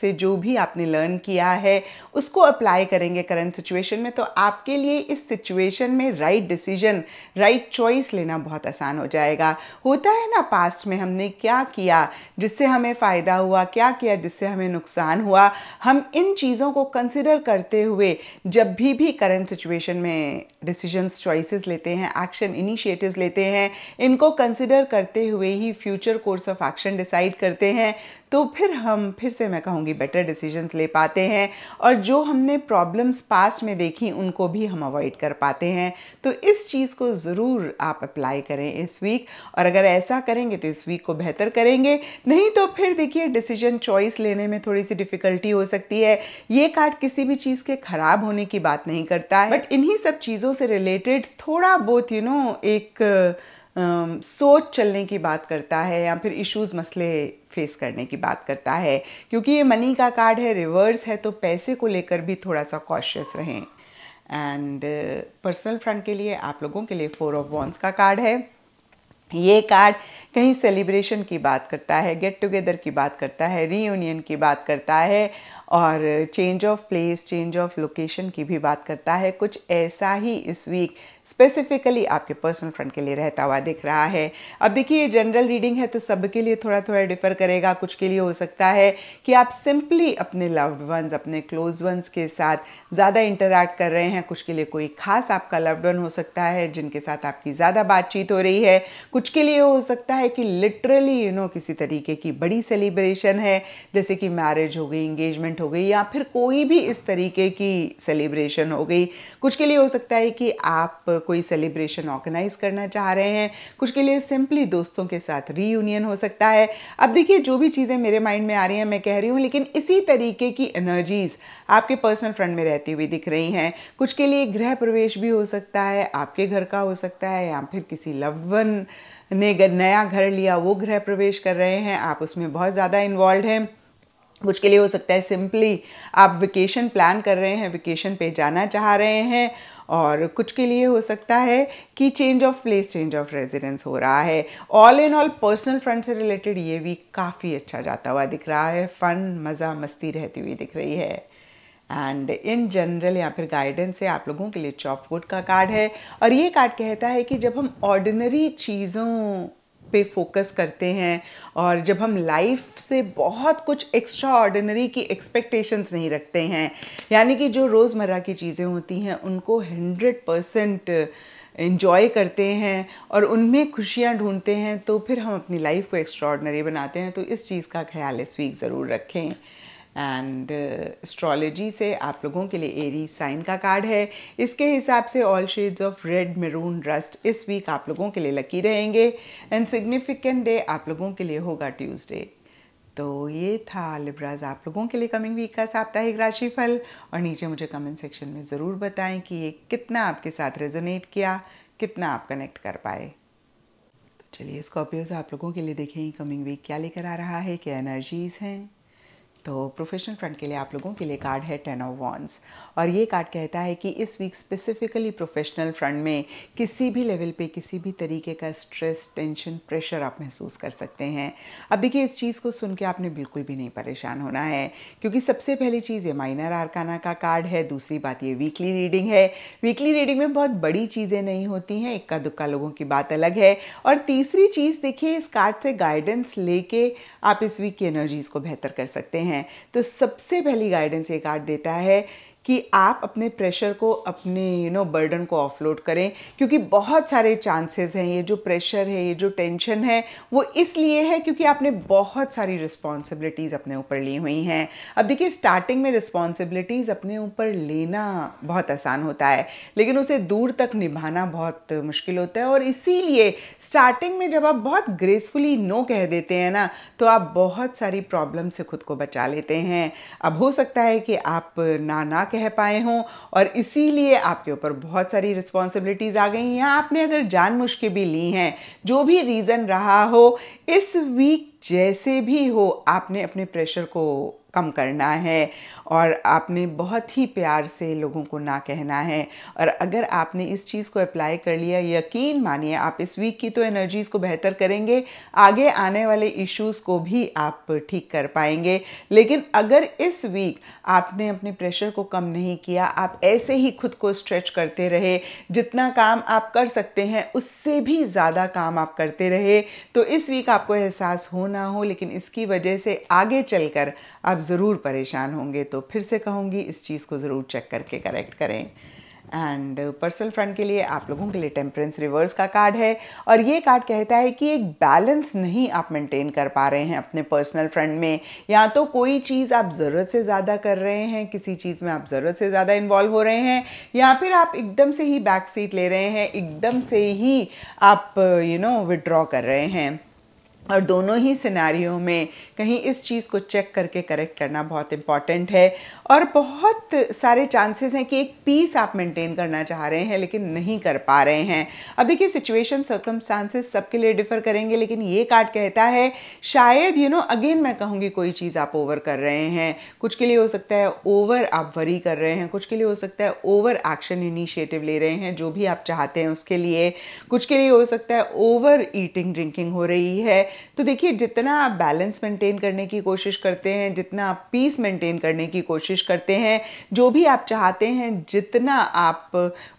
से जो भी आपने लर्न किया है उसको अप्लाई करेंगे करंट सिचुएशन में तो आपके लिए इस सिचुएशन में राइट डिसीजन राइट चॉइस लेना बहुत आसान हो जाएगा होता है ना पास्ट में हमने क्या किया जिससे हमें फ़ायदा हुआ हुआ क्या किया जिससे हमें नुकसान हुआ हम इन चीज़ों को कंसिडर करते हुए जब भी भी करंट सिचुएशन में डिसीजंस चॉइसेस लेते हैं एक्शन इनिशिएटिव्स लेते हैं इनको कंसिडर करते हुए ही future course of action decide करते हैं तो फिर हम फिर से मैं कहूँगी बेटर डिसीजंस ले पाते हैं और जो हमने प्रॉब्लम्स पास्ट में देखी उनको भी हम अवॉइड कर पाते हैं तो इस चीज़ को ज़रूर आप अप्लाई करें इस वीक और अगर ऐसा करेंगे तो इस वीक को बेहतर करेंगे नहीं तो फिर देखिए डिसीजन चॉइस लेने में थोड़ी सी डिफ़िकल्टी हो सकती है ये कार्ड किसी भी चीज़ के ख़राब होने की बात नहीं करता है बट इन्हीं सब चीज़ों चीज़ों से रिलेटेड थोड़ा बहुत यू नो एक आ, सोच चलने की बात करता है या फिर इश्यूज मसले फेस करने की बात करता है क्योंकि ये मनी का कार्ड है रिवर्स है तो पैसे को लेकर भी थोड़ा सा कॉशियस रहें एंड पर्सनल फ्रंट के लिए आप लोगों के लिए फोर ऑफ वॉन्स का कार्ड है ये कार्ड कहीं सेलिब्रेशन की बात करता है गेट टुगेदर की बात करता है रीयूनियन की बात करता है और change of place change of location की भी बात करता है कुछ ऐसा ही इस वीक स्पेसिफिकली आपके पर्सनल फ्रंट के लिए रहता हुआ दिख रहा है अब देखिए ये जनरल रीडिंग है तो सबके लिए थोड़ा थोड़ा डिफर करेगा कुछ के लिए हो सकता है कि आप सिंपली अपने लव्ड वंस अपने क्लोज वंस के साथ ज़्यादा इंटरेक्ट कर रहे हैं कुछ के लिए कोई खास आपका लव्ड वन हो सकता है जिनके साथ आपकी ज़्यादा बातचीत हो रही है कुछ के लिए हो सकता है कि लिटरली यू नो किसी तरीके की बड़ी सेलिब्रेशन है जैसे कि मैरिज हो गई इंगेजमेंट हो गई या फिर कोई भी इस तरीके की सेलिब्रेशन हो गई कुछ के लिए हो सकता है कि आप कोई सेलिब्रेशन ऑर्गेनाइज करना चाह रहे हैं कुछ के लिए सिंपली दोस्तों के साथ रीयूनियन हो सकता है अब देखिए जो भी चीज़ें मेरे माइंड में आ रही हैं मैं कह रही हूँ लेकिन इसी तरीके की एनर्जीज़ आपके पर्सनल फ्रंट में रहती हुई दिख रही हैं कुछ के लिए गृह प्रवेश भी हो सकता है आपके घर का हो सकता है या फिर किसी लवन ने नया घर लिया वो गृह प्रवेश कर रहे हैं आप उसमें बहुत ज़्यादा इन्वॉल्व हैं कुछ के लिए हो सकता है सिंपली आप वेकेशन प्लान कर रहे हैं वेकेशन पे जाना चाह रहे हैं और कुछ के लिए हो सकता है कि change of place change of residence हो रहा है all in all personal front से रिलेटेड ये वीक काफ़ी अच्छा जाता हुआ दिख रहा है फ़न मज़ा मस्ती रहती हुई दिख रही है एंड इन जनरल या फिर गाइडेंस से आप लोगों के लिए चॉप वुड का कार्ड है और ये कार्ड कहता है कि जब हम ऑर्डिनरी चीज़ों पे फोकस करते हैं और जब हम लाइफ से बहुत कुछ एक्स्ट्रा ऑर्डिनरी की एक्सपेक्टेशंस नहीं रखते हैं यानी कि जो रोज़मर्रा की चीज़ें होती हैं उनको हंड्रेड परसेंट इन्जॉय करते हैं और उनमें खुशियाँ ढूंढते हैं तो फिर हम अपनी लाइफ को एक्स्ट्रा ऑर्डनरी बनाते हैं तो इस चीज़ का ख्याल इस वीक ज़रूर रखें एंड एस्ट्रोलॉजी uh, से आप लोगों के लिए एरी साइन का कार्ड है इसके हिसाब से all shades of red maroon rust इस वीक आप लोगों के लिए लकी रहेंगे एंड सिग्निफिकेंट डे आप लोगों के लिए होगा ट्यूसडे तो ये था लिब्राज आप लोगों के लिए कमिंग वीक का साप्ताहिक राशिफल और नीचे मुझे कमेंट सेक्शन में ज़रूर बताएं कि ये कितना आपके साथ रेजोनेट किया कितना आप कनेक्ट कर पाए तो चलिए स्कॉर्पियोज आप लोगों के लिए देखें कमिंग वीक क्या लेकर आ रहा है क्या एनर्जीज हैं तो प्रोफेशनल फ्रंट के लिए आप लोगों के लिए कार्ड है टेन ऑफ वॉन्स और ये कार्ड कहता है कि इस वीक स्पेसिफिकली प्रोफेशनल फ्रंट में किसी भी लेवल पे किसी भी तरीके का स्ट्रेस टेंशन प्रेशर आप महसूस कर सकते हैं अब देखिए इस चीज़ को सुन के आपने बिल्कुल भी नहीं परेशान होना है क्योंकि सबसे पहली चीज़ ये माइनर आरकाना का कार्ड है दूसरी बात ये वीकली रीडिंग है वीकली रीडिंग में बहुत बड़ी चीज़ें नहीं होती हैं इक्का दुक्का लोगों की बात अलग है और तीसरी चीज़ देखिए इस कार्ड से गाइडेंस लेके आप इस वीक की एनर्जीज़ को बेहतर कर सकते हैं तो सबसे पहली गाइडेंस ये कार्ड देता है कि आप अपने प्रेशर को अपने यू नो बर्डन को ऑफलोड करें क्योंकि बहुत सारे चांसेस हैं ये जो प्रेशर है ये जो टेंशन है वो इसलिए है क्योंकि आपने बहुत सारी रिस्पॉन्सिबिलिटीज़ अपने ऊपर ली हुई हैं अब देखिए स्टार्टिंग में रिस्पॉन्सिबिलिटीज़ अपने ऊपर लेना बहुत आसान होता है लेकिन उसे दूर तक निभाना बहुत मुश्किल होता है और इसीलिए स्टार्टिंग में जब आप बहुत ग्रेसफुली नो कह देते हैं ना तो आप बहुत सारी प्रॉब्लम से खुद को बचा लेते हैं अब हो सकता है कि आप ना ना कह कह पाए हों और इसीलिए आपके ऊपर बहुत सारी रिस्पॉन्सिबिलिटीज आ गई हैं आपने अगर जान के भी ली हैं जो भी रीज़न रहा हो इस वीक जैसे भी हो आपने अपने प्रेशर को कम करना है और आपने बहुत ही प्यार से लोगों को ना कहना है और अगर आपने इस चीज़ को अप्लाई कर लिया यकीन मानिए आप इस वीक की तो एनर्जीज़ को बेहतर करेंगे आगे आने वाले इश्यूज़ को भी आप ठीक कर पाएंगे लेकिन अगर इस वीक आपने अपने प्रेशर को कम नहीं किया आप ऐसे ही खुद को स्ट्रेच करते रहे जितना काम आप कर सकते हैं उससे भी ज़्यादा काम आप करते रहे तो इस वीक आपको एहसास हो ना हो लेकिन इसकी वजह से आगे चलकर आप ज़रूर परेशान होंगे तो तो फिर से कहूँगी इस चीज़ को ज़रूर चेक करके करेक्ट करें एंड पर्सनल फ्रंट के लिए आप लोगों के लिए टेम्परेंस रिवर्स का कार्ड है और ये कार्ड कहता है कि एक बैलेंस नहीं आप मेंटेन कर पा रहे हैं अपने पर्सनल फ्रंट में या तो कोई चीज़ आप ज़रूरत से ज़्यादा कर रहे हैं किसी चीज़ में आप ज़रूरत से ज़्यादा इन्वॉल्व हो रहे हैं या फिर आप एकदम से ही बैक सीट ले रहे हैं एकदम से ही आप यू नो विड्रॉ कर रहे हैं और दोनों ही सिनारियों में कहीं इस चीज़ को चेक करके करेक्ट करना बहुत इम्पॉर्टेंट है और बहुत सारे चांसेस हैं कि एक पीस आप मेंटेन करना चाह रहे हैं लेकिन नहीं कर पा रहे हैं अब देखिए सिचुएशन सर्कमस्टांसेस सबके लिए डिफ़र करेंगे लेकिन ये कार्ड कहता है शायद यू नो अगेन मैं कहूँगी कोई चीज़ आप ओवर कर रहे हैं कुछ के लिए हो सकता है ओवर आप वरी कर रहे हैं कुछ के लिए हो सकता है ओवर एक्शन इनिशिएटिव ले रहे हैं जो भी आप चाहते हैं उसके लिए कुछ के लिए हो सकता है ओवर ईटिंग ड्रिंकिंग हो रही है तो देखिए जितना आप बैलेंस मेंटेन करने की कोशिश करते हैं जितना आप पीस मेंटेन करने की कोशिश करते हैं जो भी आप चाहते हैं जितना आप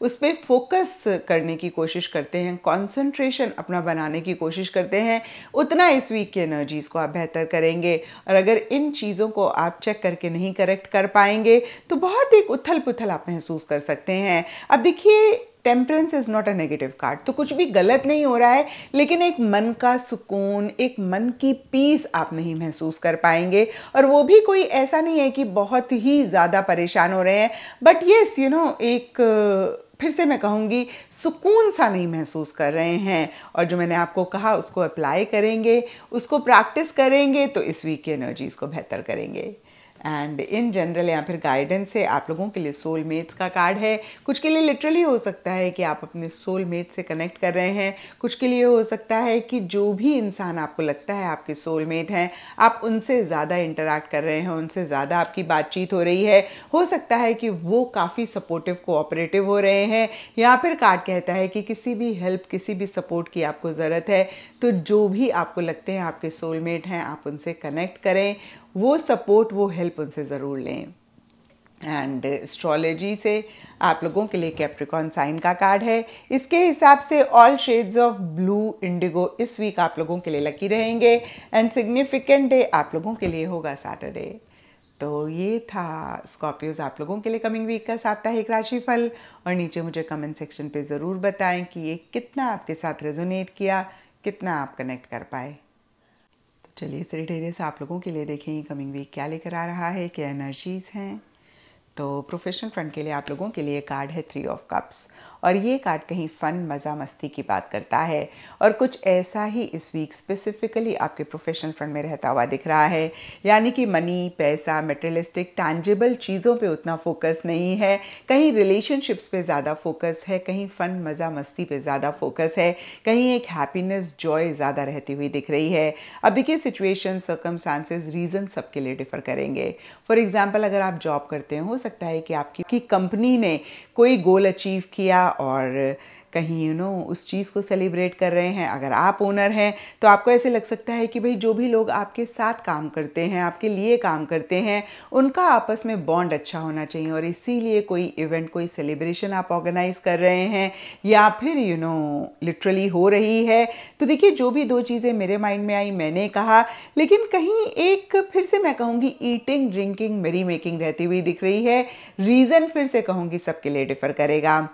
उस पर फोकस करने की कोशिश करते हैं कॉन्सेंट्रेशन अपना बनाने की कोशिश करते हैं उतना इस वीक की एनर्जीज़ को आप बेहतर करेंगे और अगर इन चीज़ों को आप चेक करके नहीं करेक्ट कर पाएंगे तो बहुत एक उथल पुथल आप महसूस कर सकते हैं अब देखिए temperance is not a negative card तो कुछ भी गलत नहीं हो रहा है लेकिन एक मन का सुकून एक मन की पीस आप नहीं महसूस कर पाएंगे और वो भी कोई ऐसा नहीं है कि बहुत ही ज़्यादा परेशान हो रहे हैं बट येस यू नो एक फिर से मैं कहूँगी सुकून सा नहीं महसूस कर रहे हैं और जो मैंने आपको कहा उसको अप्लाई करेंगे उसको प्रैक्टिस करेंगे तो इस वीक की एनर्जीज़ को बेहतर करेंगे एंड इन जनरल या फिर गाइडेंस है आप लोगों के लिए सोल मेट्स का कार्ड है कुछ के लिए लिटरली हो सकता है कि आप अपने सोल मेट से कनेक्ट कर रहे हैं कुछ के लिए हो सकता है कि जो भी इंसान आपको लगता है आपके सोल मेट हैं आप उनसे ज़्यादा इंटरेक्ट कर रहे हैं उनसे ज़्यादा आपकी बातचीत हो रही है हो सकता है कि वो काफ़ी सपोर्टिव कोऑपरेटिव हो रहे हैं या फिर कार्ड कहता है कि किसी भी हेल्प किसी भी सपोर्ट की आपको ज़रूरत है तो जो भी आपको लगते हैं आपके सोलमेट हैं आप उनसे कनेक्ट करें वो सपोर्ट वो हेल्प उनसे ज़रूर लें एंड एस्ट्रोलॉजी से आप लोगों के लिए कैप्रिकॉन साइन का कार्ड है इसके हिसाब से all shades of blue indigo इस वीक आप लोगों के लिए लकी रहेंगे एंड सिग्निफिकेंट डे आप लोगों के लिए होगा सैटरडे तो ये था स्कॉर्पियोज आप लोगों के लिए कमिंग वीक का साप्ताहिक राशिफल और नीचे मुझे कमेंट सेक्शन पे ज़रूर बताएं कि ये कितना आपके साथ रेजोनेट किया कितना आप कनेक्ट कर पाए चलिए से आप लोगों के लिए देखें कमिंग वीक क्या लेकर आ रहा है क्या एनर्जीज़ हैं तो प्रोफेशनल फ्रंट के लिए आप लोगों के लिए कार्ड है थ्री ऑफ कप्स और ये कार्ड कहीं फ़न मज़ा मस्ती की बात करता है और कुछ ऐसा ही इस वीक स्पेसिफिकली आपके प्रोफेशनल फ्रंट में रहता हुआ दिख रहा है यानी कि मनी पैसा मटेरियलिस्टिक टैंजेबल चीज़ों पे उतना फोकस नहीं है कहीं रिलेशनशिप्स पे ज़्यादा फोकस है कहीं फ़न मज़ा मस्ती पे ज़्यादा फोकस है कहीं एक हैप्पीनेस जॉय ज़्यादा रहती हुई दिख रही है अब देखिए सिचुएशन सर्कमस्टांसेस रीज़न सबके लिए डिफ़र करेंगे फॉर एग्ज़ाम्पल अगर आप जॉब करते हैं हो सकता है कि आपकी कंपनी ने कोई गोल अचीव किया और कहीं यू you नो know, उस चीज़ को सेलिब्रेट कर रहे हैं अगर आप ओनर हैं तो आपको ऐसे लग सकता है कि भाई जो भी लोग आपके साथ काम करते हैं आपके लिए काम करते हैं उनका आपस में बॉन्ड अच्छा होना चाहिए और इसीलिए कोई इवेंट कोई सेलिब्रेशन आप ऑर्गेनाइज कर रहे हैं या फिर यू नो लिटरली हो रही है तो देखिए जो भी दो चीज़ें मेरे माइंड में आई मैंने कहा लेकिन कहीं एक फिर से मैं कहूँगी ईटिंग ड्रिंकिंग मेरी मेकिंग रहती हुई दिख रही है रीज़न फिर से कहूँगी सबके लिए डिफ़र करेगा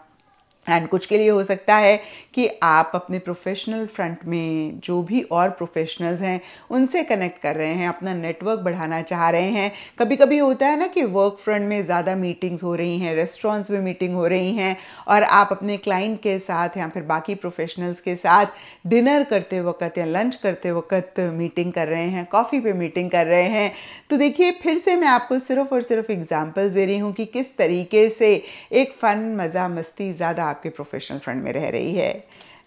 एंड कुछ के लिए हो सकता है कि आप अपने प्रोफेशनल फ्रंट में जो भी और प्रोफेशनल्स हैं उनसे कनेक्ट कर रहे हैं अपना नेटवर्क बढ़ाना चाह रहे हैं कभी कभी होता है ना कि वर्क फ्रंट में ज़्यादा मीटिंग्स हो रही हैं रेस्टोरेंट्स में मीटिंग हो रही हैं और आप अपने क्लाइंट के साथ या फिर बाकी प्रोफेशनल्स के साथ डिनर करते वक्त या लंच करते वक्त मीटिंग कर रहे हैं कॉफ़ी पे मीटिंग कर रहे हैं तो देखिए फिर से मैं आपको सिर्फ और सिर्फ एग्जाम्पल्स दे रही हूँ कि किस तरीके से एक फ़न मज़ा मस्ती ज़्यादा आपके प्रोफेशनल फ्रेंड में रह रही है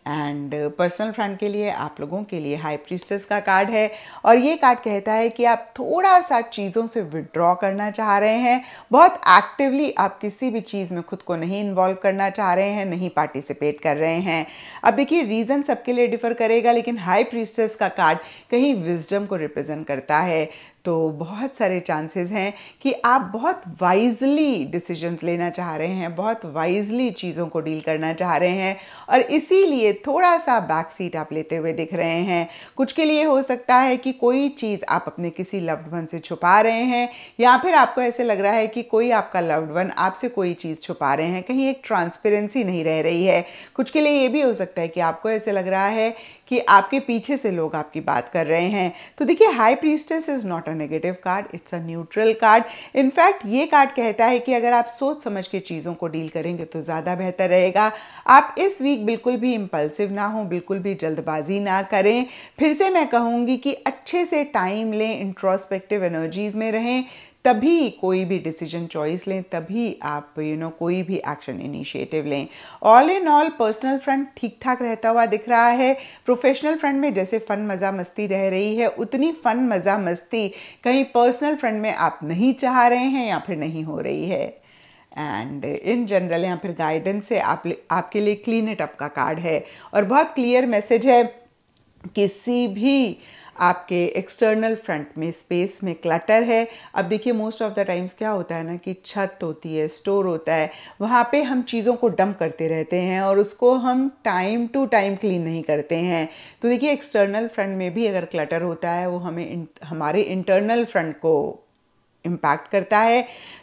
एंड पर्सनल फ्रेंड के लिए आप लोगों के लिए हाई प्रीस्टेस का कार्ड है और ये कार्ड कहता है कि आप थोड़ा सा चीज़ों से विड्रॉ करना चाह रहे हैं बहुत एक्टिवली आप किसी भी चीज़ में खुद को नहीं इन्वॉल्व करना चाह रहे हैं नहीं पार्टिसिपेट कर रहे हैं अब देखिए रीज़न सबके लिए डिफ़र करेगा लेकिन हाई प्रीस्टेस का कार्ड कहीं विजडम को रिप्रेजेंट करता है तो बहुत सारे चांसेस हैं कि आप बहुत वाइजली डिसीजंस लेना चाह रहे हैं बहुत वाइजली चीज़ों को डील करना चाह रहे हैं और इसीलिए थोड़ा सा बैक सीट आप लेते हुए दिख रहे हैं कुछ के लिए हो सकता है कि कोई चीज़ आप अपने किसी लव्ड वन से छुपा रहे हैं या फिर आपको ऐसे लग रहा है कि कोई आपका लव्ड वन आपसे कोई चीज़ छुपा रहे हैं कहीं एक ट्रांसपेरेंसी नहीं रह रही है कुछ के लिए ये भी हो सकता है कि आपको ऐसे लग रहा है कि आपके पीछे से लोग आपकी बात कर रहे हैं तो देखिए high priestess is not a negative card it's a neutral card in fact ये कार्ड कहता है कि अगर आप सोच समझ के चीज़ों को डील करेंगे तो ज़्यादा बेहतर रहेगा आप इस वीक बिल्कुल भी इम्पल्सिव ना हो बिल्कुल भी जल्दबाजी ना करें फिर से मैं कहूँगी कि अच्छे से टाइम लें इंट्रोस्पेक्टिव एनर्जीज़ में रहें तभी कोई भी डिसीजन चॉइस लें तभी आप यू you नो know, कोई भी एक्शन इनिशिएटिव लें all in all personal front ठीक ठाक रहता हुआ दिख रहा है प्रोफेशनल फ्रंट में जैसे फ़न मज़ा मस्ती रह रही है उतनी फ़न मज़ा मस्ती कहीं पर्सनल फ्रंट में आप नहीं चाह रहे हैं या फिर नहीं हो रही है एंड इन जनरल या फिर गाइडेंस से आप आपके लिए क्लीन इट अप का कार्ड है और बहुत क्लियर मैसेज है किसी भी आपके एक्सटर्नल फ्रंट में स्पेस में क्लटर है अब देखिए मोस्ट ऑफ द टाइम्स क्या होता है ना कि छत होती है स्टोर होता है वहाँ पे हम चीज़ों को डंप करते रहते हैं और उसको हम टाइम टू टाइम क्लीन नहीं करते हैं तो देखिए एक्सटर्नल फ्रंट में भी अगर क्लटर होता है वो हमें हमारे इंटरनल फ्रंट को इम्पैक्ट करता है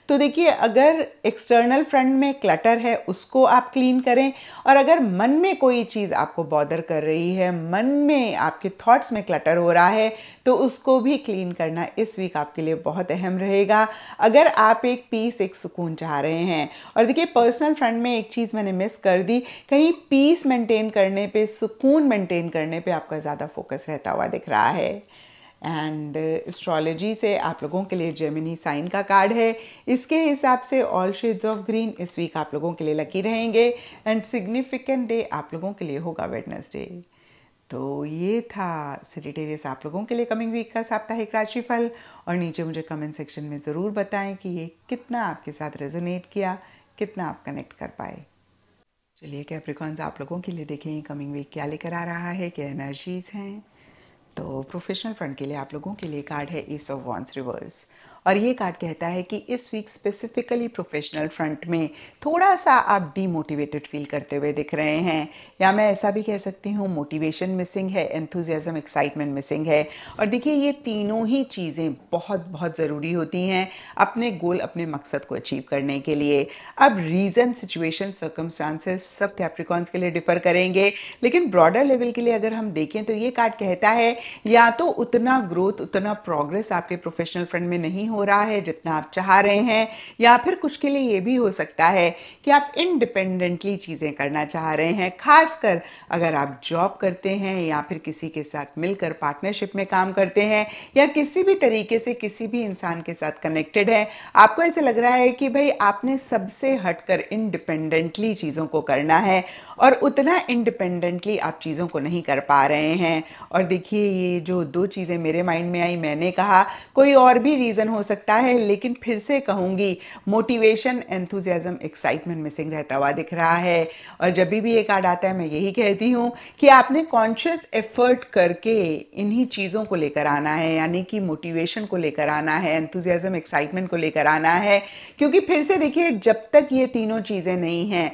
तो देखिए अगर एक्सटर्नल फ्रंट में क्लटर है उसको आप क्लीन करें और अगर मन में कोई चीज़ आपको बॉदर कर रही है मन में आपके थॉट्स में क्लटर हो रहा है तो उसको भी क्लीन करना इस वीक आपके लिए बहुत अहम रहेगा अगर आप एक पीस एक सुकून चाह रहे हैं और देखिए पर्सनल फ्रंट में एक चीज़ मैंने मिस कर दी कहीं पीस मेंटेन करने पे सुकून मेंटेन करने पे आपका ज़्यादा फोकस रहता हुआ दिख रहा है एंड एस्ट्रोलॉजी uh, से आप लोगों के लिए जेमिनी साइन का कार्ड है इसके हिसाब से ऑल शेड्स ऑफ ग्रीन इस वीक आप लोगों के लिए लकी रहेंगे एंड सिग्निफिकेंट डे आप लोगों के लिए होगा वेडनेसडे तो ये था सेटेरियस आप लोगों के लिए कमिंग वीक का साप्ताहिक राशिफल और नीचे मुझे कमेंट सेक्शन में ज़रूर बताएं कि ये कितना आपके साथ रेजोनेट किया कितना आप कनेक्ट कर पाए चलिए कैप्रिकॉन्स आप लोगों के लिए देखें कमिंग वीक क्या लेकर आ रहा है क्या एनर्जीज़ हैं तो प्रोफेशनल फ्रंट के लिए आप लोगों के लिए कार्ड है ईस ऑफ वॉन्स रिवर्स और ये कार्ड कहता है कि इस वीक स्पेसिफिकली प्रोफेशनल फ्रंट में थोड़ा सा आप डीमोटिवेटेड फील करते हुए दिख रहे हैं या मैं ऐसा भी कह सकती हूँ मोटिवेशन मिसिंग है एंथुजियाज़म एक्साइटमेंट मिसिंग है और देखिए ये तीनों ही चीज़ें बहुत बहुत ज़रूरी होती हैं अपने गोल अपने मकसद को अचीव करने के लिए अब रीज़न सिचुएशन सर्कमस्टांसेस सब कैप्रिकॉन्स के लिए डिफर करेंगे लेकिन ब्रॉडर लेवल के लिए अगर हम देखें तो ये कार्ड कहता है या तो उतना ग्रोथ उतना प्रोग्रेस आपके प्रोफेशनल फ्रंट में नहीं हो हो रहा है जितना आप चाह रहे हैं या फिर कुछ के लिए ये भी हो सकता है कि आप इंडिपेंडेंटली चीज़ें करना चाह रहे हैं खासकर अगर आप जॉब करते हैं या फिर किसी के साथ मिलकर पार्टनरशिप में काम करते हैं या किसी भी तरीके से किसी भी इंसान के साथ कनेक्टेड है आपको ऐसे लग रहा है कि भाई आपने सबसे हटकर इंडिपेंडेंटली चीज़ों को करना है और उतना इंडिपेंडेंटली आप चीज़ों को नहीं कर पा रहे हैं और देखिए ये जो दो चीज़ें मेरे माइंड में आई मैंने कहा कोई और भी रीज़न हो सकता है लेकिन फिर से कहूँगी मोटिवेशन एंथुजियाज़म एक्साइटमेंट मिसिंग रहता हुआ दिख रहा है और जब भी ये कार्ड आता है मैं यही कहती हूँ कि आपने कॉन्शियस एफर्ट करके इन्हीं चीज़ों को लेकर आना है यानी कि मोटिवेशन को लेकर आना है एंथुजियाज़म एक्साइटमेंट को लेकर आना है क्योंकि फिर से देखिए जब तक ये तीनों चीज़ें नहीं हैं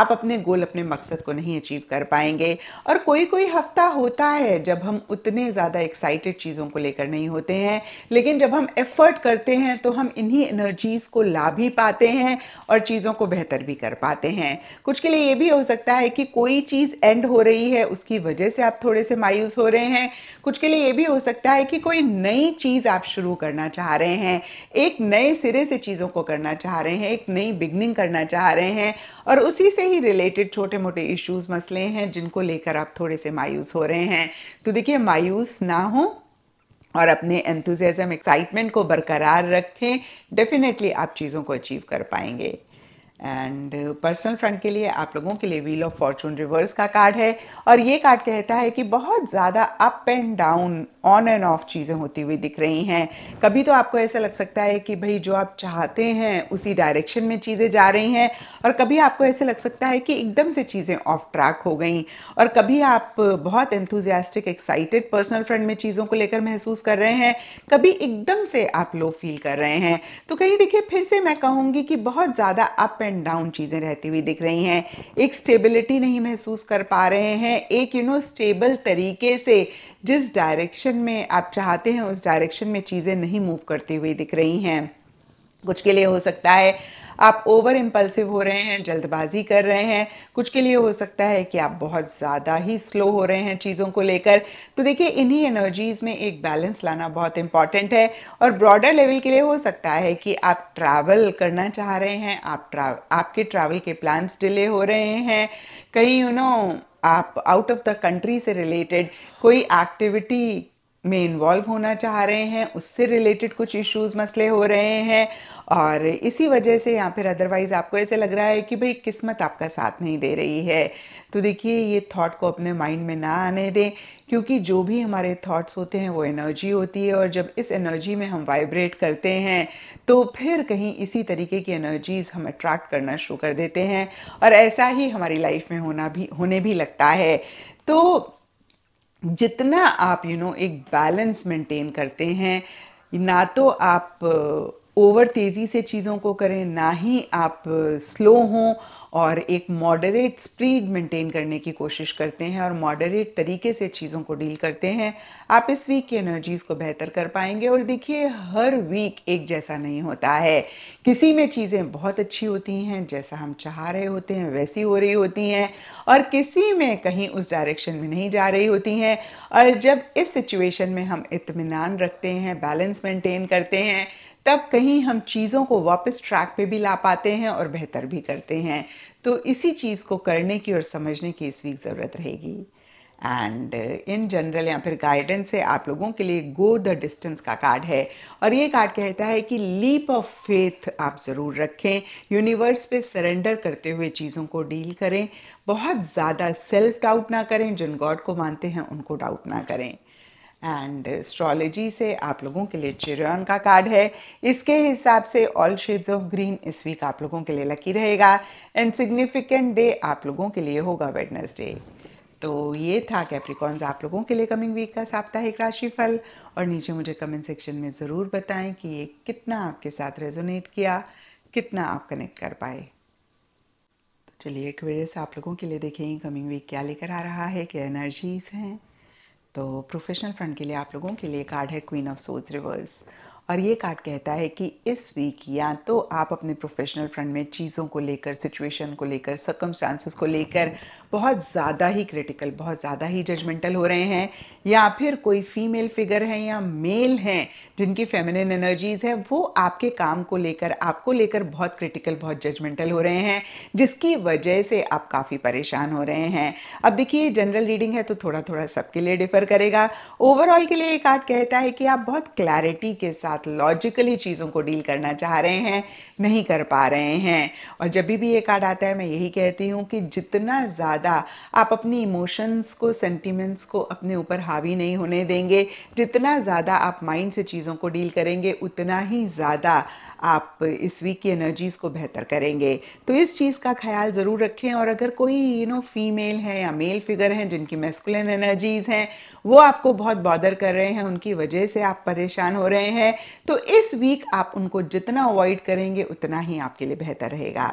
आप अपने गोल अपने मकसद को नहीं अचीव कर पाएंगे और कोई कोई हफ्ता होता है जब हम उतने ज़्यादा एक्साइटेड चीज़ों को लेकर नहीं होते हैं लेकिन जब हम एफर्ट कर करते हैं तो हम इन्हीं एनर्जीज़ को ला भी पाते हैं और चीज़ों को बेहतर भी कर पाते हैं कुछ के लिए ये भी हो सकता है कि कोई चीज़ एंड हो रही है उसकी वजह से आप थोड़े से मायूस हो रहे हैं कुछ के लिए ये भी हो सकता है कि कोई नई चीज़ आप शुरू करना चाह रहे हैं एक नए सिरे से चीज़ों को करना चाह रहे हैं एक नई बिगनिंग करना चाह रहे हैं और उसी से ही रिलेटेड छोटे मोटे इश्यूज़ मसले हैं जिनको लेकर आप थोड़े से मायूस हो रहे हैं तो देखिए मायूस ना हो और अपने एंथुजियाज़म एक्साइटमेंट को बरकरार रखें डेफिनेटली आप चीज़ों को अचीव कर पाएंगे एंड पर्सनल फ्रंट के लिए आप लोगों के लिए व्हील ऑफ फॉर्चून रिवर्स का कार्ड है और ये कार्ड कहता है कि बहुत ज़्यादा up and down on and off चीज़ें होती हुई दिख रही हैं कभी तो आपको ऐसा लग सकता है कि भाई जो आप चाहते हैं उसी डायरेक्शन में चीज़ें जा रही हैं और कभी आपको ऐसे लग सकता है कि एकदम से चीज़ें ऑफ ट्रैक हो गई और कभी आप बहुत एंथुजियास्टिक एक्साइटेड पर्सनल फ्रंट में चीज़ों को लेकर महसूस कर रहे हैं कभी एकदम से आप लो फील कर रहे हैं तो कहीं देखिए फिर से मैं कहूँगी कि बहुत ज़्यादा अप एंड एंड डाउन चीज़ें रहती हुई दिख रही हैं एक स्टेबिलिटी नहीं महसूस कर पा रहे हैं एक यू नो स्टेबल तरीके से जिस डायरेक्शन में आप चाहते हैं उस डायरेक्शन में चीज़ें नहीं मूव करती हुई दिख रही हैं कुछ के लिए हो सकता है आप ओवर इम्पल्सिव हो रहे हैं जल्दबाजी कर रहे हैं कुछ के लिए हो सकता है कि आप बहुत ज़्यादा ही स्लो हो रहे हैं चीज़ों को लेकर तो देखिए इन्हीं एनर्जीज़ में एक बैलेंस लाना बहुत इंपॉर्टेंट है और ब्रॉडर लेवल के लिए हो सकता है कि आप ट्रैवल करना चाह रहे हैं आप ट्रा आपके ट्रैवल के प्लान्स डिले हो रहे हैं कहीं यू नो आप आउट ऑफ द कंट्री से रिलेटेड कोई एक्टिविटी में इन्वॉल्व होना चाह रहे हैं उससे रिलेटेड कुछ इश्यूज मसले हो रहे हैं और इसी वजह से या फिर अदरवाइज़ आपको ऐसे लग रहा है कि भाई किस्मत आपका साथ नहीं दे रही है तो देखिए ये थॉट को अपने माइंड में ना आने दें क्योंकि जो भी हमारे थॉट्स होते हैं वो एनर्जी होती है और जब इस एनर्जी में हम वाइब्रेट करते हैं तो फिर कहीं इसी तरीके की एनर्जीज़ हम अट्रैक्ट करना शुरू कर देते हैं और ऐसा ही हमारी लाइफ में होना भी होने भी लगता है तो जितना आप यू you नो know, एक बैलेंस मेंटेन करते हैं ना तो आप ओवर तेज़ी से चीज़ों को करें ना ही आप स्लो हों और एक मॉडरेट स्पीड मेंटेन करने की कोशिश करते हैं और मॉडरेट तरीके से चीज़ों को डील करते हैं आप इस वीक की एनर्जीज़ को बेहतर कर पाएंगे और देखिए हर वीक एक जैसा नहीं होता है किसी में चीज़ें बहुत अच्छी होती हैं जैसा हम चाह रहे होते हैं वैसी हो रही होती हैं और किसी में कहीं उस डायरेक्शन में नहीं जा रही होती हैं और जब इस सिचुएशन में हम इतमान रखते हैं बैलेंस मेंटेन करते हैं तब कहीं हम चीज़ों को वापस ट्रैक पे भी ला पाते हैं और बेहतर भी करते हैं तो इसी चीज़ को करने की और समझने की इस वीक ज़रूरत रहेगी एंड इन जनरल या फिर गाइडेंस है आप लोगों के लिए गो द डिस्टेंस का कार्ड है और ये कार्ड कहता है कि लीप ऑफ फेथ आप ज़रूर रखें यूनिवर्स पे सरेंडर करते हुए चीज़ों को डील करें बहुत ज़्यादा सेल्फ डाउट ना करें जिन गॉड को मानते हैं उनको डाउट ना करें एंड एस्ट्रोलॉजी से आप लोगों के लिए चिरन का कार्ड है इसके हिसाब से ऑल शेड्स ऑफ ग्रीन इस वीक आप लोगों के लिए लकी रहेगा एंड सिग्निफिकेंट डे आप लोगों के लिए होगा वेडनेसडे तो ये था कैप्रिकॉन्स आप लोगों के लिए कमिंग वीक का साप्ताहिक राशिफल और नीचे मुझे कमेंट सेक्शन में ज़रूर बताएं कि ये कितना आपके साथ रेजोनेट किया कितना आप कनेक्ट कर पाए तो चलिए एक वेरियस आप लोगों के लिए देखें कमिंग वीक क्या लेकर आ रहा है क्या एनर्जीज़ हैं तो प्रोफेशनल फ्रंट के लिए आप लोगों के लिए कार्ड है क्वीन ऑफ सोज रिवर्स और ये कार्ड कहता है कि इस वीक या तो आप अपने प्रोफेशनल फ्रंट में चीज़ों को लेकर सिचुएशन को लेकर सर्कमस्टांसिस को लेकर बहुत ज़्यादा ही क्रिटिकल बहुत ज़्यादा ही जजमेंटल हो रहे हैं या फिर कोई फीमेल फिगर हैं या मेल हैं जिनकी फेमिनिन एनर्जीज़ है वो आपके काम को लेकर आपको लेकर बहुत क्रिटिकल बहुत जजमेंटल हो रहे हैं जिसकी वजह से आप काफ़ी परेशान हो रहे हैं अब देखिए जनरल रीडिंग है तो थोड़ा थोड़ा सबके लिए डिफर करेगा ओवरऑल के लिए ये कार्ड कहता है कि आप बहुत क्लैरिटी के साथ साथ लॉजिकली चीज़ों को डील करना चाह रहे हैं नहीं कर पा रहे हैं और जब भी ये कार्ड आता है मैं यही कहती हूँ कि जितना ज़्यादा आप अपनी इमोशंस को सेंटिमेंट्स को अपने ऊपर हावी नहीं होने देंगे जितना ज़्यादा आप माइंड से चीज़ों को डील करेंगे उतना ही ज़्यादा आप इस वीक की एनर्जीज़ को बेहतर करेंगे तो इस चीज़ का ख्याल ज़रूर रखें और अगर कोई यू नो फीमेल है या मेल फिगर हैं जिनकी मेस्कुलन एनर्जीज़ हैं वो आपको बहुत बॉदर कर रहे हैं उनकी वजह से आप परेशान हो रहे हैं तो इस वीक आप उनको जितना अवॉइड करेंगे उतना ही आपके लिए बेहतर रहेगा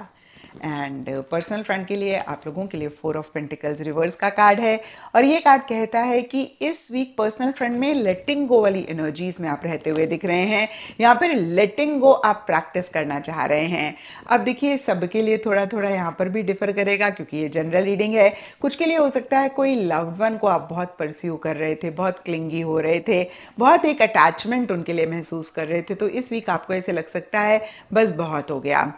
एंड पर्सनल फ्रंट के लिए आप लोगों के लिए फोर ऑफ पेंटिकल्स रिवर्स का कार्ड है और ये कार्ड कहता है कि इस वीक पर्सनल फ्रंट में लेटिंग गो वाली एनर्जीज में आप रहते हुए दिख रहे हैं यहाँ पर लेटिंग गो आप प्रैक्टिस करना चाह रहे हैं अब देखिए सबके लिए थोड़ा थोड़ा यहाँ पर भी डिफर करेगा क्योंकि ये जनरल रीडिंग है कुछ के लिए हो सकता है कोई लव वन को आप बहुत परस्यू कर रहे थे बहुत क्लिंगी हो रहे थे बहुत एक अटैचमेंट उनके लिए महसूस कर रहे थे तो इस वीक आपको ऐसे लग सकता है बस बहुत हो गया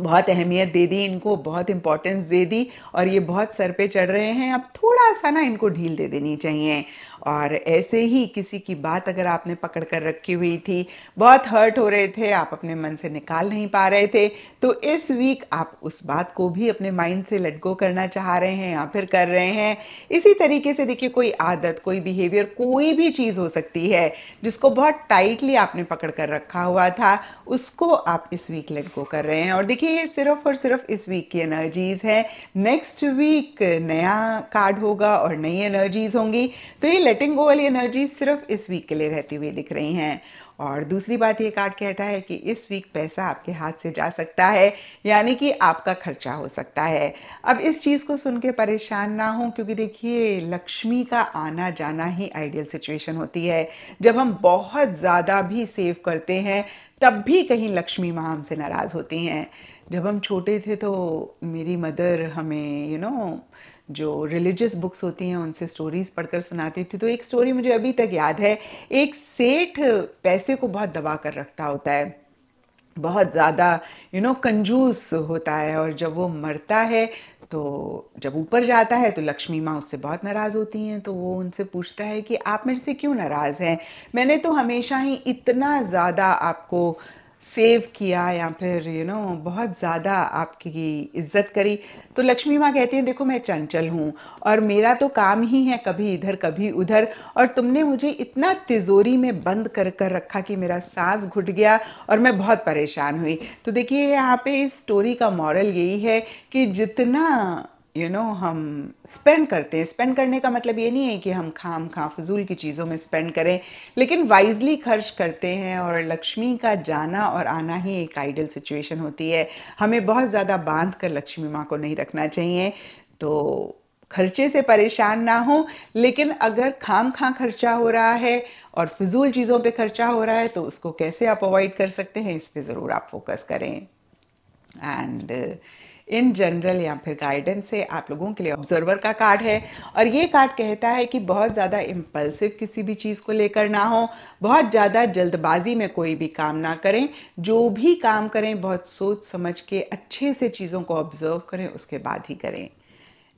बहुत अहमियत दे दी इनको बहुत इम्पोर्टेंस दे दी और ये बहुत सर पे चढ़ रहे हैं अब थोड़ा सा ना इनको ढील दे देनी चाहिए और ऐसे ही किसी की बात अगर आपने पकड़ कर रखी हुई थी बहुत हर्ट हो रहे थे आप अपने मन से निकाल नहीं पा रहे थे तो इस वीक आप उस बात को भी अपने माइंड से लेट गो करना चाह रहे हैं या फिर कर रहे हैं इसी तरीके से देखिए कोई आदत कोई बिहेवियर कोई भी चीज़ हो सकती है जिसको बहुत टाइटली आपने पकड़ कर रखा हुआ था उसको आप इस वीक लेट गो कर रहे हैं और देखिए ये सिर्फ और सिर्फ इस वीक की एनर्जीज है नेक्स्ट वीक नया कार्ड होगा और नई एनर्जीज होंगी तो ये लेटिंग गो वाली एनर्जी सिर्फ इस वीक के लिए रहती हुई दिख रही हैं और दूसरी बात ये कार्ड कहता है कि इस वीक पैसा आपके हाथ से जा सकता है यानी कि आपका खर्चा हो सकता है अब इस चीज़ को सुन के परेशान ना हो क्योंकि देखिए लक्ष्मी का आना जाना ही आइडियल सिचुएशन होती है जब हम बहुत ज़्यादा भी सेव करते हैं तब भी कहीं लक्ष्मी माँ हमसे नाराज़ होती हैं जब हम छोटे थे तो मेरी मदर हमें यू you नो know, जो रिलीजियस बुक्स होती हैं उनसे स्टोरीज़ पढ़कर सुनाती थी तो एक स्टोरी मुझे अभी तक याद है एक सेठ पैसे को बहुत दबा कर रखता होता है बहुत ज़्यादा यू नो कंजूस होता है और जब वो मरता है तो जब ऊपर जाता है तो लक्ष्मी माँ उससे बहुत नाराज़ होती हैं तो वो उनसे पूछता है कि आप मेरे से क्यों नाराज़ हैं मैंने तो हमेशा ही इतना ज़्यादा आपको सेव किया या फिर यू you नो know, बहुत ज़्यादा आपकी इज्जत करी तो लक्ष्मी माँ कहती हैं देखो मैं चंचल हूँ और मेरा तो काम ही है कभी इधर कभी उधर और तुमने मुझे इतना तिजोरी में बंद कर कर रखा कि मेरा सांस घुट गया और मैं बहुत परेशान हुई तो देखिए यहाँ पे इस स्टोरी का मॉरल यही है कि जितना यू you नो know, हम स्पेंड करते हैं स्पेंड करने का मतलब ये नहीं है कि हम खाम खा फजूल की चीज़ों में स्पेंड करें लेकिन वाइजली खर्च करते हैं और लक्ष्मी का जाना और आना ही एक आइडियल सिचुएशन होती है हमें बहुत ज़्यादा बांध कर लक्ष्मी माँ को नहीं रखना चाहिए तो खर्चे से परेशान ना हो लेकिन अगर खाम खा खर्चा हो रहा है और फजूल चीज़ों पे खर्चा हो रहा है तो उसको कैसे आप अवॉइड कर सकते हैं इस पर ज़रूर आप फोकस करें एंड uh, इन जनरल या फिर गाइडेंस से आप लोगों के लिए ऑब्जर्वर का कार्ड है और ये कार्ड कहता है कि बहुत ज़्यादा इम्पल्सिव किसी भी चीज़ को लेकर ना हो बहुत ज़्यादा जल्दबाजी में कोई भी काम ना करें जो भी काम करें बहुत सोच समझ के अच्छे से चीज़ों को ऑब्जर्व करें उसके बाद ही करें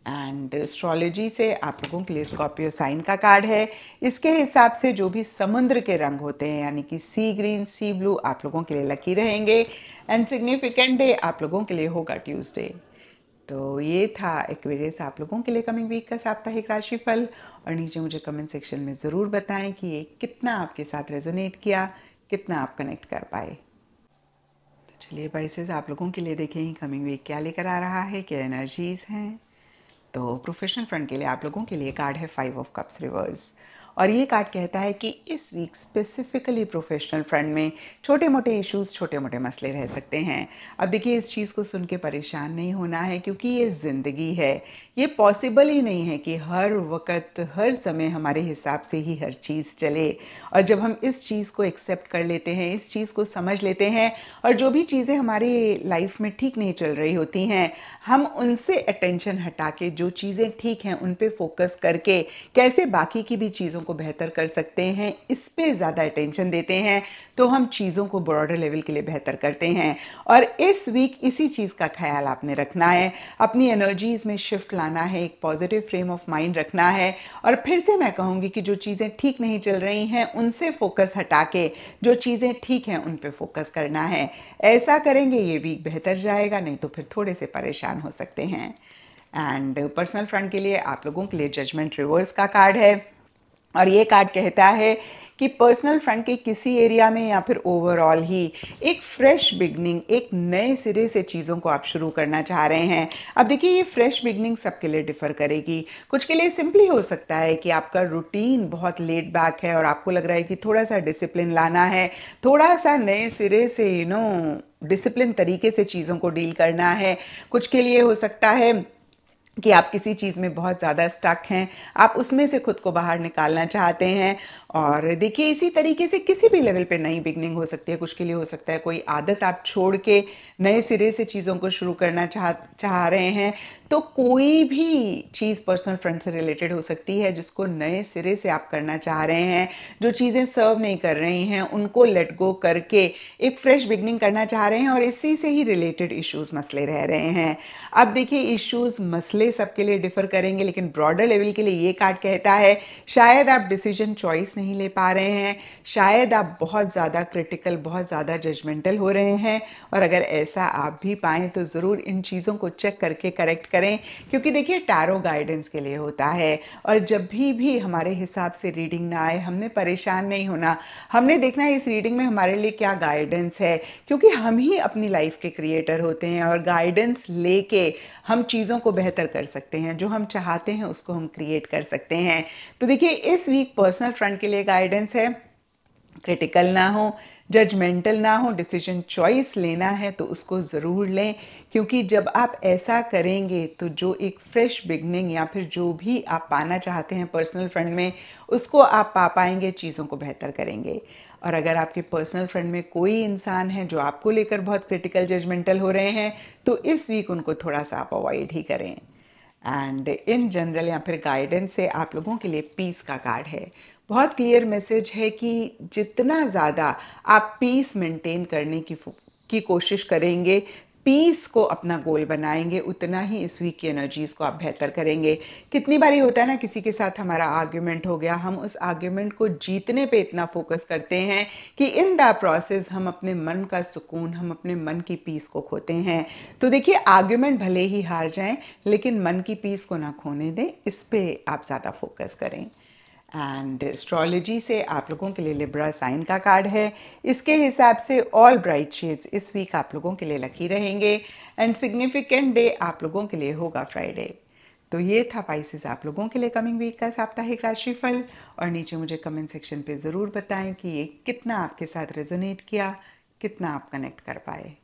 एंड एस्ट्रोलॉजी से आप लोगों के लिए स्कॉर्पियो साइन का कार्ड है इसके हिसाब से जो भी समुद्र के रंग होते हैं यानी कि सी ग्रीन सी ब्लू आप लोगों के लिए लकी रहेंगे एंड सिग्निफिकेंट डे आप लोगों के लिए होगा ट्यूसडे तो ये था एक्वेरियस आप लोगों के लिए कमिंग वीक का साप्ताहिक राशिफल और नीचे मुझे कमेंट सेक्शन में ज़रूर बताएं कि ये कितना आपके साथ रेजोनेट किया कितना आप कनेक्ट कर पाए तो चलिए बाइसेज आप लोगों के लिए देखें कमिंग वीक क्या लेकर आ रहा है क्या एनर्जीज़ हैं तो प्रोफेशनल फ्रंट के लिए आप लोगों के लिए कार्ड है फाइव ऑफ कप्स रिवर्स और ये कार्ड कहता है कि इस वीक स्पेसिफिकली प्रोफेशनल फ्रंट में छोटे मोटे इश्यूज छोटे मोटे मसले रह सकते हैं अब देखिए इस चीज़ को सुन के परेशान नहीं होना है क्योंकि ये ज़िंदगी है ये पॉसिबल ही नहीं है कि हर वक्त हर समय हमारे हिसाब से ही हर चीज़ चले और जब हम इस चीज़ को एक्सेप्ट कर लेते हैं इस चीज़ को समझ लेते हैं और जो भी चीज़ें हमारे लाइफ में ठीक नहीं चल रही होती हैं हम उनसे अटेंशन हटा के जो चीज़ें ठीक हैं उन पर फोकस करके कैसे बाकी की भी चीज़ों चीज़ों को बेहतर कर सकते हैं इस पर ज़्यादा अटेंशन देते हैं तो हम चीज़ों को ब्रॉडर लेवल के लिए बेहतर करते हैं और इस वीक इसी चीज़ का ख्याल आपने रखना है अपनी एनर्जीज़ में शिफ्ट लाना है एक पॉजिटिव फ्रेम ऑफ माइंड रखना है और फिर से मैं कहूँगी कि जो चीज़ें ठीक नहीं चल रही हैं उनसे फोकस हटा के जो चीज़ें ठीक हैं उन पर फोकस करना है ऐसा करेंगे ये वीक बेहतर जाएगा नहीं तो फिर थोड़े से परेशान हो सकते हैं एंड पर्सनल फ्रंट के लिए आप लोगों के लिए जजमेंट रिवर्स का कार्ड है और ये कार्ड कहता है कि पर्सनल फ्रंट के किसी एरिया में या फिर ओवरऑल ही एक फ्रेश बिगनिंग एक नए सिरे से चीज़ों को आप शुरू करना चाह रहे हैं अब देखिए ये फ्रेश बिगनिंग सबके लिए डिफ़र करेगी कुछ के लिए सिंपली हो सकता है कि आपका रूटीन बहुत लेट बैक है और आपको लग रहा है कि थोड़ा सा डिसिप्लिन लाना है थोड़ा सा नए सिरे से यू नो डिसिप्लिन तरीके से चीज़ों को डील करना है कुछ के लिए हो सकता है कि आप किसी चीज़ में बहुत ज़्यादा स्टक हैं आप उसमें से खुद को बाहर निकालना चाहते हैं और देखिए इसी तरीके से किसी भी लेवल पे नई बिगनिंग हो सकती है कुछ के लिए हो सकता है कोई आदत आप छोड़ के नए सिरे से चीज़ों को शुरू करना चाह चाह रहे हैं तो कोई भी चीज़ पर्सनल फ्रेंड से रिलेटेड हो सकती है जिसको नए सिरे से आप करना चाह रहे हैं जो चीज़ें सर्व नहीं कर रही हैं उनको लेट गो करके एक फ्रेश बिगनिंग करना चाह रहे हैं और इसी से ही रिलेटेड इश्यूज़ मसले रह रहे हैं अब देखिए इश्यूज़ मसले सबके लिए डिफ़र करेंगे लेकिन ब्रॉडर लेवल के लिए ये कार्ड कहता है शायद आप डिसीजन चॉइस नहीं नहीं ले पा रहे हैं शायद आप बहुत ज़्यादा क्रिटिकल बहुत ज़्यादा जजमेंटल हो रहे हैं और अगर ऐसा आप भी पाएँ तो ज़रूर इन चीज़ों को चेक करके करेक्ट करें क्योंकि देखिए टैरो गाइडेंस के लिए होता है और जब भी भी हमारे हिसाब से रीडिंग ना आए हमने परेशान नहीं होना हमने देखना है इस रीडिंग में हमारे लिए क्या गाइडेंस है क्योंकि हम ही अपनी लाइफ के क्रिएटर होते हैं और गाइडेंस लेके हम चीज़ों को बेहतर कर सकते हैं जो हम चाहते हैं उसको हम क्रिएट कर सकते हैं तो देखिए इस वीक पर्सनल फ्रंट के लिए लिए गाइडेंस है क्रिटिकल ना हो जजमेंटल ना हो डिसीजन चॉइस लेना है तो उसको ज़रूर लें क्योंकि जब आप ऐसा करेंगे तो जो एक फ्रेश बिगनिंग या फिर जो भी आप पाना चाहते हैं पर्सनल फ्रेंड में उसको आप पा पाएंगे चीज़ों को बेहतर करेंगे और अगर आपके पर्सनल फ्रेंड में कोई इंसान है जो आपको लेकर बहुत क्रिटिकल जजमेंटल हो रहे हैं तो इस वीक उनको थोड़ा सा आप अवॉइड ही करें एंड इन जनरल या फिर गाइडेंस से आप लोगों के लिए पीस का कार्ड है बहुत क्लियर मैसेज है कि जितना ज़्यादा आप पीस मेंटेन करने की की कोशिश करेंगे पीस को अपना गोल बनाएंगे उतना ही इस वीक की एनर्जीज़ को आप बेहतर करेंगे कितनी बारी होता है ना किसी के साथ हमारा आर्ग्यूमेंट हो गया हम उस आर्ग्यूमेंट को जीतने पे इतना फोकस करते हैं कि इन द प्रोसेस हम अपने मन का सुकून हम अपने मन की पीस को खोते हैं तो देखिए आर्ग्यूमेंट भले ही हार जाएं लेकिन मन की पीस को ना खोने दें इस पर आप ज़्यादा फोकस करें एंड एस्ट्रोलॉजी से आप लोगों के लिए लिब्रा साइन का कार्ड है इसके हिसाब से ऑल ब्राइट शेड्स इस वीक आप लोगों के लिए लकी रहेंगे एंड सिग्निफिकेंट डे आप लोगों के लिए होगा फ्राइडे तो ये था पाइसिस आप लोगों के लिए कमिंग वीक का साप्ताहिक राशिफल और नीचे मुझे कमेंट सेक्शन पे ज़रूर बताएं कि ये कितना आपके साथ रेजोनेट किया कितना आप कनेक्ट कर पाए